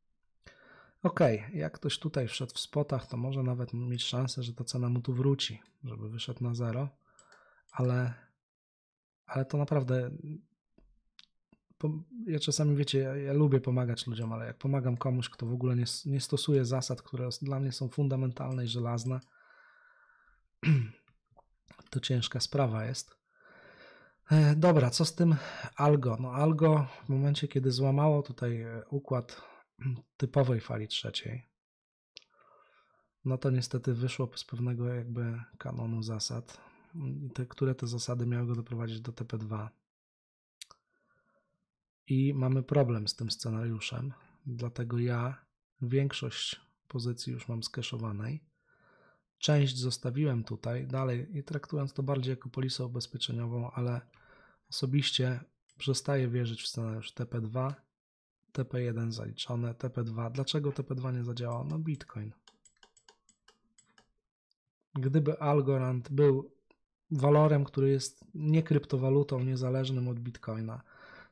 Okej, okay, jak ktoś tutaj wszedł w spotach, to może nawet mieć szansę, że ta cena mu tu wróci, żeby wyszedł na zero, ale, ale to naprawdę. Ja czasami wiecie, ja, ja lubię pomagać ludziom, ale jak pomagam komuś, kto w ogóle nie, nie stosuje zasad, które dla mnie są fundamentalne i żelazne, to ciężka sprawa jest. E, dobra, co z tym algo? No algo w momencie, kiedy złamało tutaj e, układ typowej fali trzeciej, no to niestety wyszło z pewnego jakby kanonu zasad, te, które te zasady miały go doprowadzić do TP2. I mamy problem z tym scenariuszem, dlatego ja większość pozycji już mam skeszowanej. Część zostawiłem tutaj dalej i traktując to bardziej jako polisę ubezpieczeniową, ale osobiście przestaję wierzyć w scenariusz TP2 TP1 zaliczone, TP2. Dlaczego TP2 nie zadziałało? No Bitcoin. Gdyby Algorand był walorem, który jest nie kryptowalutą, niezależnym od Bitcoina,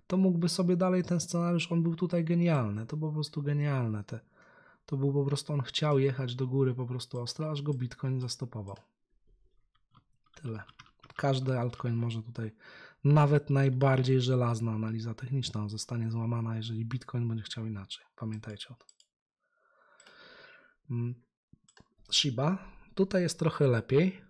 to mógłby sobie dalej ten scenariusz, on był tutaj genialny, to po prostu genialne. Te, to był po prostu, on chciał jechać do góry po prostu ostro, aż go Bitcoin zastopował. Tyle. Każdy altcoin może tutaj nawet najbardziej żelazna analiza techniczna zostanie złamana, jeżeli Bitcoin będzie chciał inaczej. Pamiętajcie o tym. Mm. Shiba. Tutaj jest trochę lepiej,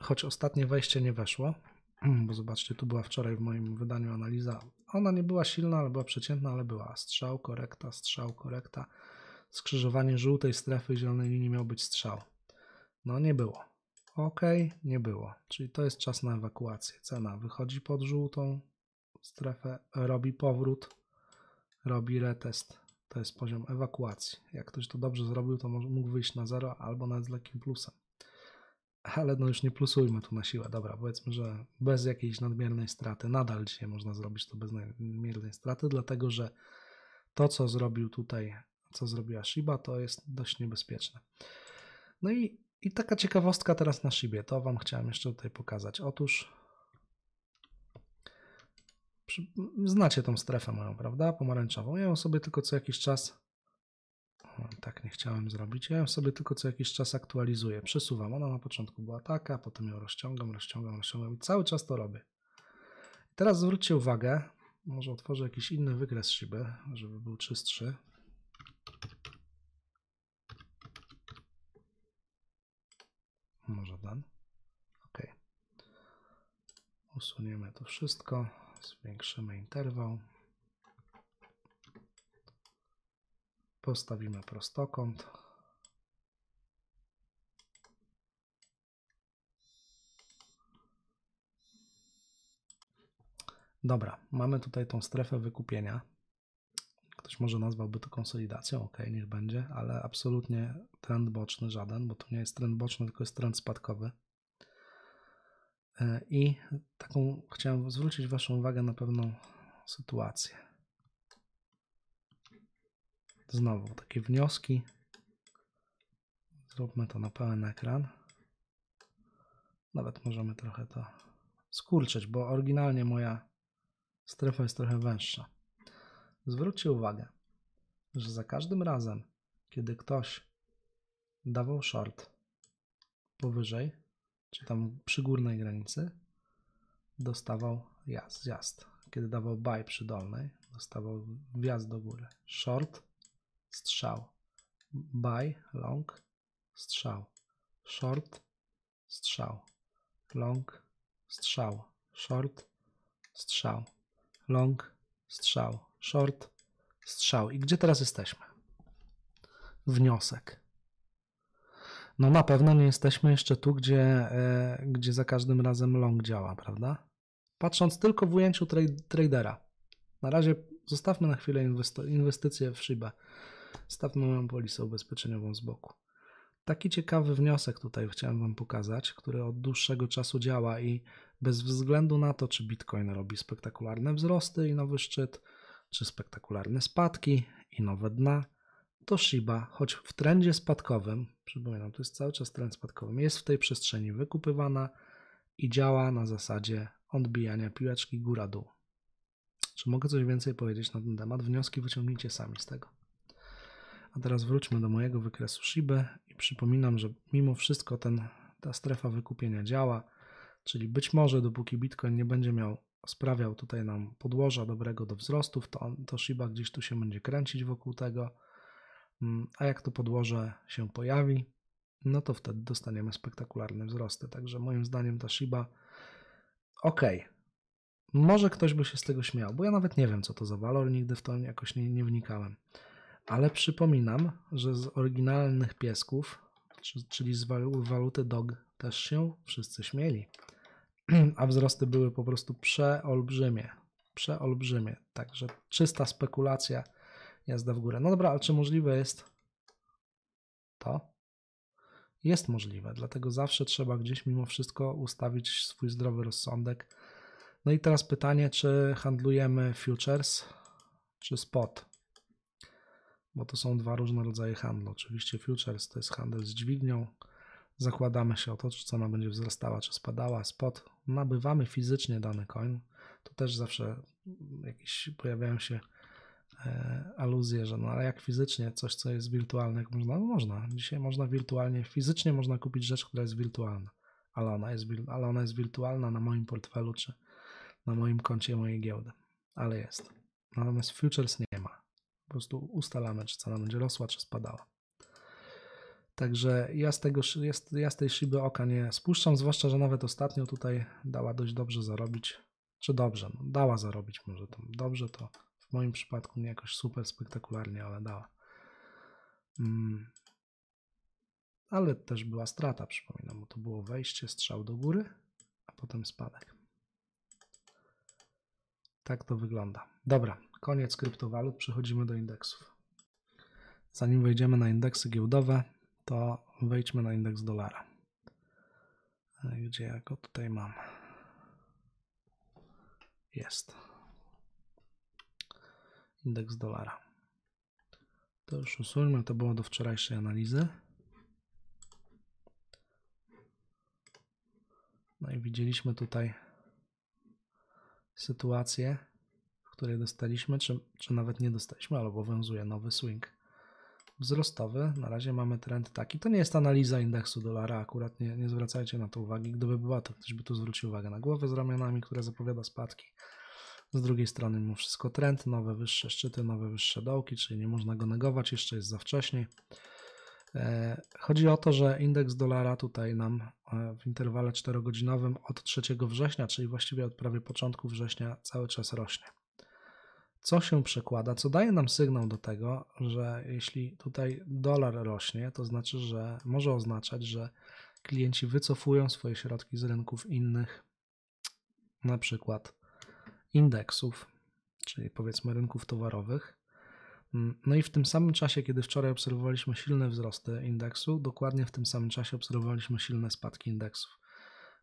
choć ostatnie wejście nie weszło, bo zobaczcie, tu była wczoraj w moim wydaniu analiza. Ona nie była silna, ale była przeciętna, ale była strzał, korekta, strzał, korekta. Skrzyżowanie żółtej strefy i zielonej linii miał być strzał. No nie było. OK, nie było. Czyli to jest czas na ewakuację. Cena wychodzi pod żółtą strefę, robi powrót, robi retest. To jest poziom ewakuacji. Jak ktoś to dobrze zrobił, to może, mógł wyjść na zero albo nawet z lekkim plusem. Ale no już nie plusujmy tu na siłę. Dobra, powiedzmy, że bez jakiejś nadmiernej straty nadal dzisiaj można zrobić to bez nadmiernej straty, dlatego że to, co zrobił tutaj, co zrobiła Shiba, to jest dość niebezpieczne. No i i taka ciekawostka teraz na szybie, to Wam chciałem jeszcze tutaj pokazać. Otóż znacie tą strefę moją, prawda? Pomarańczową. Ja ją sobie tylko co jakiś czas. tak nie chciałem zrobić. Ja ją sobie tylko co jakiś czas aktualizuję. Przesuwam. Ona na początku była taka, potem ją rozciągam, rozciągam, rozciągam i cały czas to robię. teraz zwróćcie uwagę. Może otworzę jakiś inny wykres szyby, żeby był czystszy. Może ten? Ok. Usuniemy to wszystko. Zwiększymy interwał. Postawimy prostokąt. Dobra, mamy tutaj tą strefę wykupienia. Ktoś może nazwałby to konsolidacją, ok, niech będzie, ale absolutnie trend boczny żaden, bo to nie jest trend boczny, tylko jest trend spadkowy. E, I taką chciałem zwrócić Waszą uwagę na pewną sytuację. Znowu takie wnioski. Zróbmy to na pełen ekran. Nawet możemy trochę to skurczyć, bo oryginalnie moja strefa jest trochę węższa. Zwróćcie uwagę, że za każdym razem, kiedy ktoś dawał short powyżej, czy tam przy górnej granicy, dostawał jazd, zjazd. Kiedy dawał buy przy dolnej, dostawał wjazd do góry. Short, strzał. Buy, long, strzał. Short, strzał. Long, strzał. Short, strzał. Long, strzał short, strzał. I gdzie teraz jesteśmy? Wniosek. No na pewno nie jesteśmy jeszcze tu, gdzie, e, gdzie za każdym razem long działa, prawda? Patrząc tylko w ujęciu tra tradera. Na razie zostawmy na chwilę inwestycję w szybę. Stawmy moją polisę ubezpieczeniową z boku. Taki ciekawy wniosek tutaj chciałem Wam pokazać, który od dłuższego czasu działa i bez względu na to, czy Bitcoin robi spektakularne wzrosty i nowy szczyt, czy spektakularne spadki i nowe dna, Toshiba, choć w trendzie spadkowym, przypominam, to jest cały czas trend spadkowy, jest w tej przestrzeni wykupywana i działa na zasadzie odbijania piłeczki góra-dół. Czy mogę coś więcej powiedzieć na ten temat? Wnioski wyciągnijcie sami z tego. A teraz wróćmy do mojego wykresu Shiby i przypominam, że mimo wszystko ten, ta strefa wykupienia działa, czyli być może dopóki Bitcoin nie będzie miał sprawiał tutaj nam podłoża dobrego do wzrostów, to, to Shiba gdzieś tu się będzie kręcić wokół tego, mm, a jak to podłoże się pojawi, no to wtedy dostaniemy spektakularne wzrosty. Także moim zdaniem ta Shiba, ok, może ktoś by się z tego śmiał, bo ja nawet nie wiem co to za walor, nigdy w to jakoś nie, nie wnikałem. Ale przypominam, że z oryginalnych piesków, czyli z waluty DOG też się wszyscy śmieli. a wzrosty były po prostu przeolbrzymie. Przeolbrzymie. Także czysta spekulacja jazda w górę. No dobra, ale czy możliwe jest to? Jest możliwe, dlatego zawsze trzeba gdzieś mimo wszystko ustawić swój zdrowy rozsądek. No i teraz pytanie, czy handlujemy futures czy spot? Bo to są dwa różne rodzaje handlu. Oczywiście futures to jest handel z dźwignią. Zakładamy się o to, czy cena będzie wzrastała, czy spadała. Spot nabywamy fizycznie dany coin, to też zawsze jakieś pojawiają się e, aluzje, że no ale jak fizycznie coś, co jest wirtualne, jak można? No można. Dzisiaj można wirtualnie, fizycznie można kupić rzecz, która jest wirtualna, ale ona jest, ale ona jest wirtualna na moim portfelu czy na moim koncie mojej giełdy, ale jest. Natomiast futures nie ma. Po prostu ustalamy, czy cena będzie rosła, czy spadała. Także ja z, tego, ja z tej szyby oka nie spuszczam, zwłaszcza, że nawet ostatnio tutaj dała dość dobrze zarobić. Czy dobrze? No, dała zarobić może to Dobrze to w moim przypadku nie jakoś super spektakularnie, ale dała. Mm. Ale też była strata, przypominam, bo to było wejście, strzał do góry, a potem spadek. Tak to wygląda. Dobra, koniec kryptowalut, przechodzimy do indeksów. Zanim wejdziemy na indeksy giełdowe, to wejdźmy na indeks dolara. E, gdzie ja go tutaj mam? Jest. Indeks dolara. To już usuńmy, to było do wczorajszej analizy. No i widzieliśmy tutaj sytuację, w której dostaliśmy, czy, czy nawet nie dostaliśmy, ale obowiązuje nowy swing wzrostowy. Na razie mamy trend taki. To nie jest analiza indeksu dolara, akurat nie, nie zwracajcie na to uwagi. Gdyby była, to ktoś by tu zwrócił uwagę na głowę z ramionami, które zapowiada spadki. Z drugiej strony mimo wszystko trend, nowe wyższe szczyty, nowe wyższe dołki, czyli nie można go negować, jeszcze jest za wcześnie. E, chodzi o to, że indeks dolara tutaj nam e, w interwale 4-godzinowym od 3 września, czyli właściwie od prawie początku września, cały czas rośnie co się przekłada, co daje nam sygnał do tego, że jeśli tutaj dolar rośnie, to znaczy, że może oznaczać, że klienci wycofują swoje środki z rynków innych, na przykład indeksów, czyli powiedzmy rynków towarowych. Mm, no i w tym samym czasie, kiedy wczoraj obserwowaliśmy silne wzrosty indeksu, dokładnie w tym samym czasie obserwowaliśmy silne spadki indeksów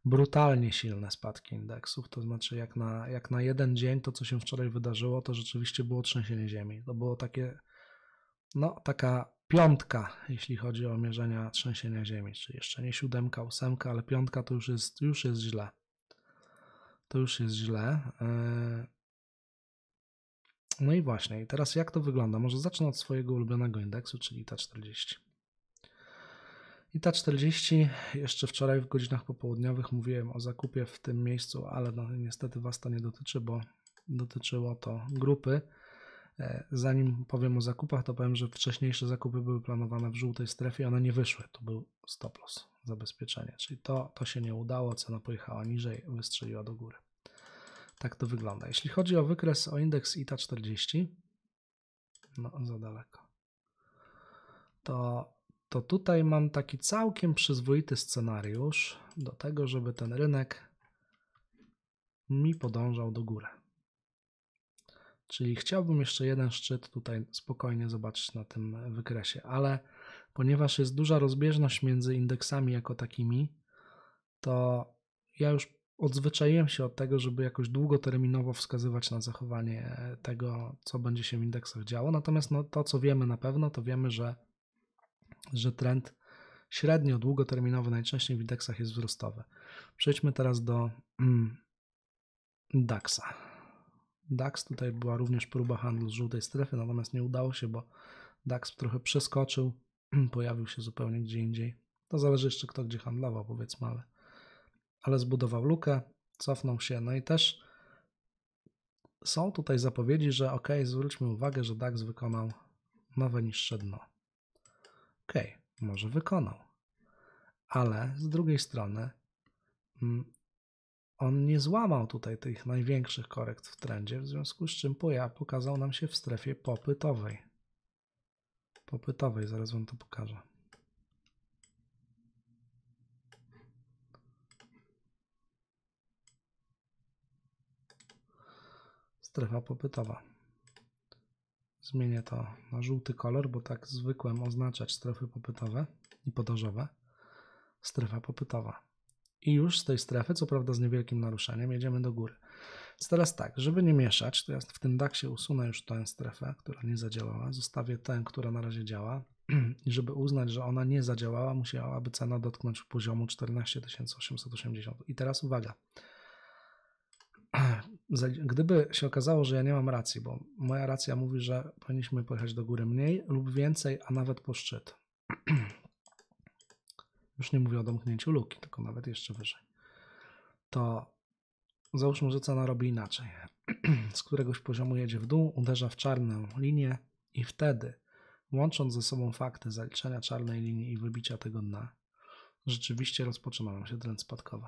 brutalnie silne spadki indeksów. To znaczy, jak na, jak na jeden dzień to, co się wczoraj wydarzyło, to rzeczywiście było trzęsienie ziemi. To było takie, no, taka piątka, jeśli chodzi o mierzenia trzęsienia ziemi. Czyli jeszcze nie siódemka, ósemka, ale piątka to już jest, już jest źle. To już jest źle. E, no i właśnie, i teraz jak to wygląda? Może zacznę od swojego ulubionego indeksu, czyli ta 40. I ta 40, jeszcze wczoraj w godzinach popołudniowych mówiłem o zakupie w tym miejscu, ale no, niestety Was to nie dotyczy, bo dotyczyło to grupy. E, zanim powiem o zakupach, to powiem, że wcześniejsze zakupy były planowane w żółtej strefie, one nie wyszły. To był stop loss, zabezpieczenie, czyli to, to się nie udało, cena pojechała niżej, wystrzeliła do góry. Tak to wygląda. Jeśli chodzi o wykres, o indeks ITA 40, no za daleko, to to tutaj mam taki całkiem przyzwoity scenariusz do tego, żeby ten rynek mi podążał do góry. Czyli chciałbym jeszcze jeden szczyt tutaj spokojnie zobaczyć na tym wykresie, ale ponieważ jest duża rozbieżność między indeksami jako takimi, to ja już odzwyczaiłem się od tego, żeby jakoś długoterminowo wskazywać na zachowanie tego, co będzie się w indeksach działo. Natomiast no, to, co wiemy na pewno, to wiemy, że że trend średnio długoterminowy najczęściej w indeksach jest wzrostowy. Przejdźmy teraz do mm, DAXa. DAX tutaj była również próba handlu z żółtej strefy, natomiast nie udało się, bo DAX trochę przeskoczył, pojawił się zupełnie gdzie indziej. To zależy jeszcze kto gdzie handlował, powiedzmy, ale, ale zbudował lukę, cofnął się. No i też są tutaj zapowiedzi, że ok, zwróćmy uwagę, że DAX wykonał nowe niższe dno okej, okay, może wykonał. Ale z drugiej strony mm, on nie złamał tutaj tych największych korekt w trendzie, w związku z czym poja pokazał nam się w strefie popytowej. Popytowej, zaraz wam to pokażę. Strefa popytowa. Zmienię to na żółty kolor, bo tak zwykłem oznaczać strefy popytowe i podażowe. Strefa popytowa. I już z tej strefy, co prawda z niewielkim naruszeniem, jedziemy do góry. Więc teraz tak, żeby nie mieszać, to ja w tym DAXie usunę już tę strefę, która nie zadziałała. Zostawię tę, która na razie działa. I żeby uznać, że ona nie zadziałała, musiałaby cena dotknąć poziomu 14880. I teraz uwaga. gdyby się okazało, że ja nie mam racji, bo moja racja mówi, że powinniśmy pojechać do góry mniej lub więcej, a nawet po szczyt. Już nie mówię o domknięciu luki, tylko nawet jeszcze wyżej. To załóżmy, że cena robi inaczej. Z któregoś poziomu jedzie w dół, uderza w czarną linię i wtedy, łącząc ze sobą fakty zaliczenia czarnej linii i wybicia tego dna, rzeczywiście rozpoczynają się trend spadkowy.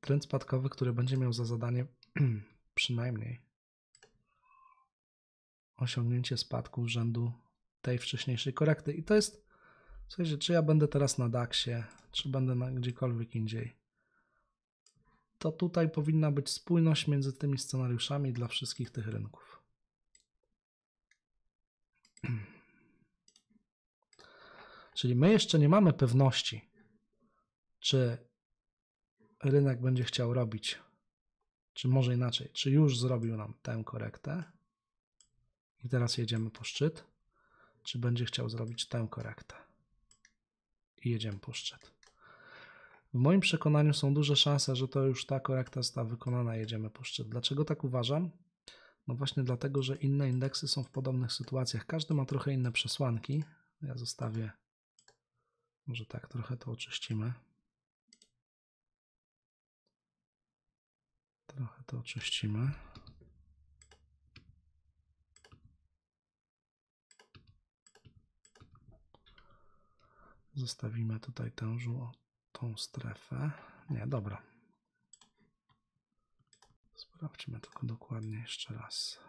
Trend spadkowy, który będzie miał za zadanie przynajmniej osiągnięcie spadku rzędu tej wcześniejszej korekty. I to jest, słuchajcie, czy ja będę teraz na DAX-ie, czy będę na gdziekolwiek indziej, to tutaj powinna być spójność między tymi scenariuszami dla wszystkich tych rynków. Czyli my jeszcze nie mamy pewności, czy rynek będzie chciał robić czy może inaczej, czy już zrobił nam tę korektę i teraz jedziemy po szczyt, czy będzie chciał zrobić tę korektę i jedziemy po szczyt. W moim przekonaniu są duże szanse, że to już ta korekta została wykonana, jedziemy po szczyt. Dlaczego tak uważam? No właśnie dlatego, że inne indeksy są w podobnych sytuacjach. Każdy ma trochę inne przesłanki. Ja zostawię, może tak trochę to oczyścimy. Trochę to oczyścimy. Zostawimy tutaj tę żółtą strefę. Nie, dobra. Sprawdźmy tylko dokładnie jeszcze raz.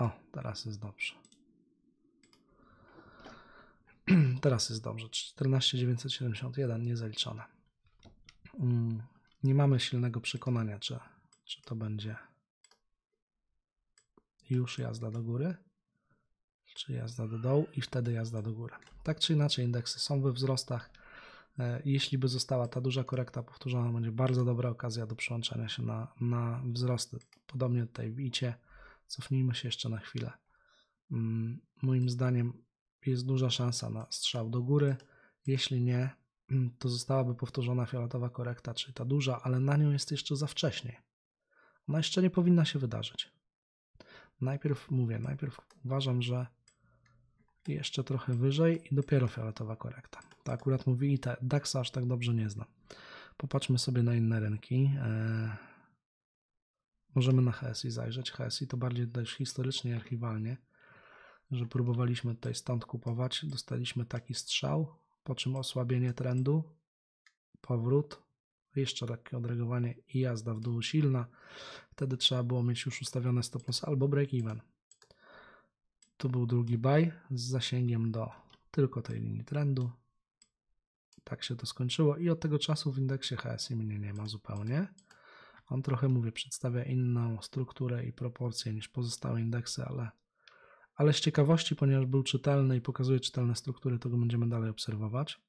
O, teraz jest dobrze. teraz jest dobrze. 14971 niezaliczone. Mm, nie mamy silnego przekonania, czy, czy to będzie już jazda do góry, czy jazda do dołu i wtedy jazda do góry. Tak czy inaczej indeksy są we wzrostach. E, jeśli by została ta duża korekta powtórzona, będzie bardzo dobra okazja do przełączania się na, na wzrosty. Podobnie tutaj w ICie Cofnijmy się jeszcze na chwilę. Mm, moim zdaniem jest duża szansa na strzał do góry. Jeśli nie, mm, to zostałaby powtórzona fioletowa korekta, czyli ta duża, ale na nią jest jeszcze za wcześnie. Ona jeszcze nie powinna się wydarzyć. Najpierw mówię, najpierw uważam, że jeszcze trochę wyżej i dopiero fioletowa korekta. Tak, akurat mówi i te DAX aż tak dobrze nie znam. Popatrzmy sobie na inne rynki. Eee Możemy na HSI zajrzeć. HSI to bardziej też historycznie i archiwalnie, że próbowaliśmy tutaj stąd kupować, dostaliśmy taki strzał, po czym osłabienie trendu, powrót, jeszcze takie odregowanie i jazda w dół silna. Wtedy trzeba było mieć już ustawione stop loss albo break even. Tu był drugi buy z zasięgiem do tylko tej linii trendu. Tak się to skończyło i od tego czasu w indeksie HSI mnie nie ma zupełnie. On trochę, mówię, przedstawia inną strukturę i proporcje niż pozostałe indeksy, ale, ale z ciekawości, ponieważ był czytelny i pokazuje czytelne struktury, to go będziemy dalej obserwować.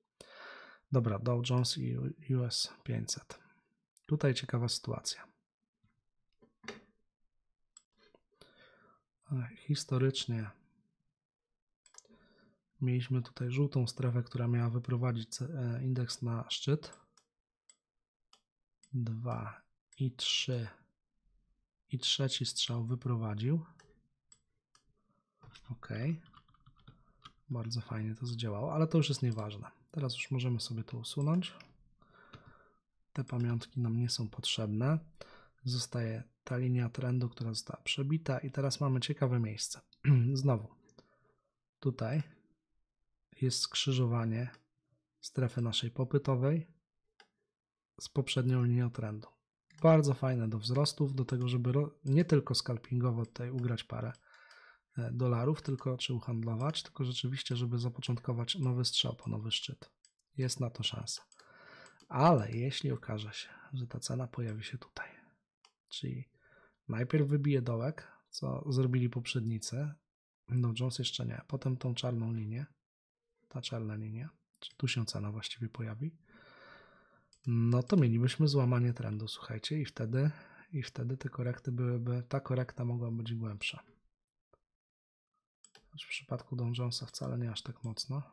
Dobra, Dow Jones i US 500. Tutaj ciekawa sytuacja. Historycznie mieliśmy tutaj żółtą strefę, która miała wyprowadzić e, indeks na szczyt. 2 i 3. I trzeci strzał wyprowadził. Ok. Bardzo fajnie to zadziałało, ale to już jest nieważne. Teraz już możemy sobie to usunąć. Te pamiątki nam nie są potrzebne. Zostaje ta linia trendu, która została przebita i teraz mamy ciekawe miejsce. Znowu, tutaj jest skrzyżowanie strefy naszej popytowej z poprzednią linią trendu. Bardzo fajne do wzrostów, do tego, żeby nie tylko scalpingowo tutaj ugrać parę e, dolarów, tylko czy uhandlować, tylko rzeczywiście, żeby zapoczątkować nowy strzał po nowy szczyt. Jest na to szansa. Ale jeśli okaże się, że ta cena pojawi się tutaj, czyli najpierw wybije dołek, co zrobili poprzednicy, no Jones jeszcze nie, potem tą czarną linię, ta czarna linia, czy tu się cena właściwie pojawi, no to mielibyśmy złamanie trendu, słuchajcie, i wtedy, i wtedy te korekty byłyby, ta korekta mogła być głębsza. w przypadku Dow Jonesa wcale nie aż tak mocno.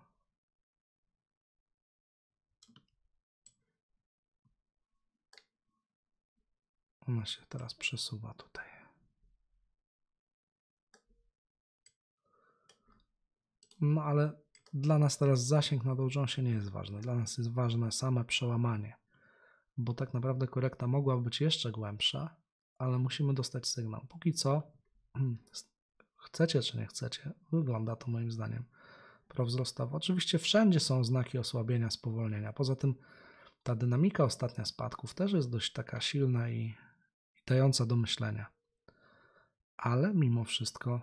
Ona się teraz przesuwa tutaj. No ale dla nas teraz zasięg na Dow się nie jest ważny. Dla nas jest ważne same przełamanie, bo tak naprawdę korekta mogła być jeszcze głębsza, ale musimy dostać sygnał. Póki co, chcecie czy nie chcecie, wygląda to moim zdaniem prowzrostowo. Oczywiście wszędzie są znaki osłabienia, spowolnienia. Poza tym ta dynamika ostatnia spadków też jest dość taka silna i, i dająca do myślenia. Ale mimo wszystko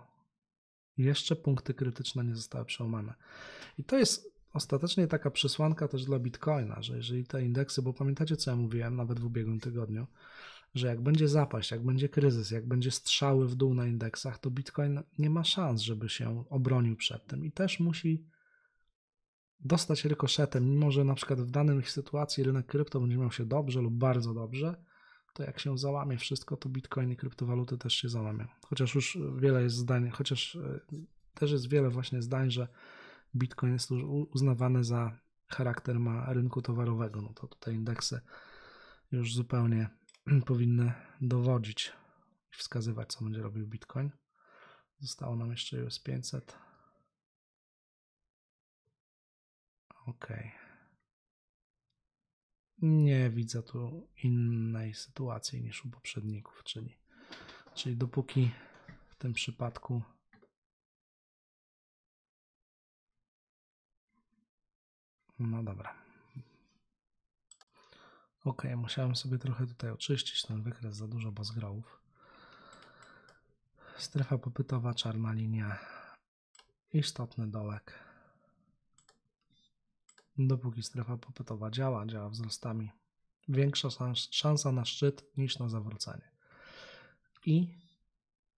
jeszcze punkty krytyczne nie zostały przełamane. I to jest ostatecznie taka przesłanka też dla Bitcoina, że jeżeli te indeksy, bo pamiętacie co ja mówiłem nawet w ubiegłym tygodniu, że jak będzie zapaść, jak będzie kryzys, jak będzie strzały w dół na indeksach, to Bitcoin nie ma szans, żeby się obronił przed tym i też musi dostać rykoszetem, mimo że na przykład w danej sytuacji rynek krypto będzie miał się dobrze lub bardzo dobrze, to jak się załamie wszystko, to bitcoin i kryptowaluty też się załamią. Chociaż już wiele jest zdań, chociaż e, też jest wiele właśnie zdań, że bitcoin jest już uznawany za charakter ma rynku towarowego, no to tutaj indeksy już zupełnie powinny dowodzić i wskazywać, co będzie robił bitcoin. Zostało nam jeszcze US 500. Okej. Okay nie widzę tu innej sytuacji niż u poprzedników, czyli, czyli dopóki w tym przypadku No dobra. Ok, musiałem sobie trochę tutaj oczyścić ten wykres, za dużo bazgrałów. Strefa popytowa, czarna linia, istotny dołek dopóki strefa popytowa działa, działa wzrostami, większa szansa na szczyt niż na zawrócenie. I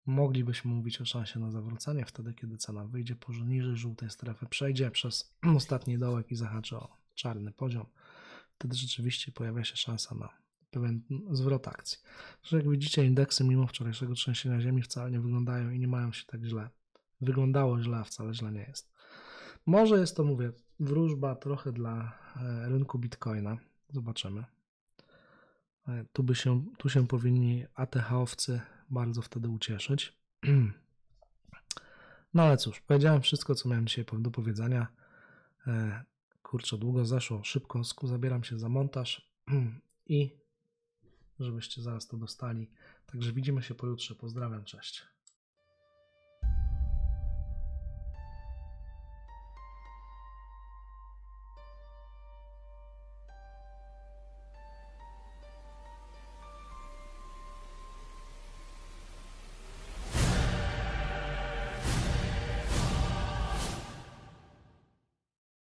moglibyśmy mówić o szansie na zawrócenie wtedy, kiedy cena wyjdzie poniżej żółtej strefy, przejdzie przez ostatni dołek i zahaczy o czarny poziom. Wtedy rzeczywiście pojawia się szansa na pewien zwrot akcji. Że jak widzicie, indeksy mimo wczorajszego trzęsienia ziemi wcale nie wyglądają i nie mają się tak źle. Wyglądało źle, a wcale źle nie jest. Może jest to, mówię, wróżba trochę dla e, rynku bitcoina. Zobaczymy. E, tu, by się, tu się powinni ATH-owcy bardzo wtedy ucieszyć. No ale cóż, powiedziałem wszystko, co miałem dzisiaj do powiedzenia. E, kurczę, długo zeszło, szybko zabieram się za montaż i żebyście zaraz to dostali. Także widzimy się pojutrze. Pozdrawiam, cześć.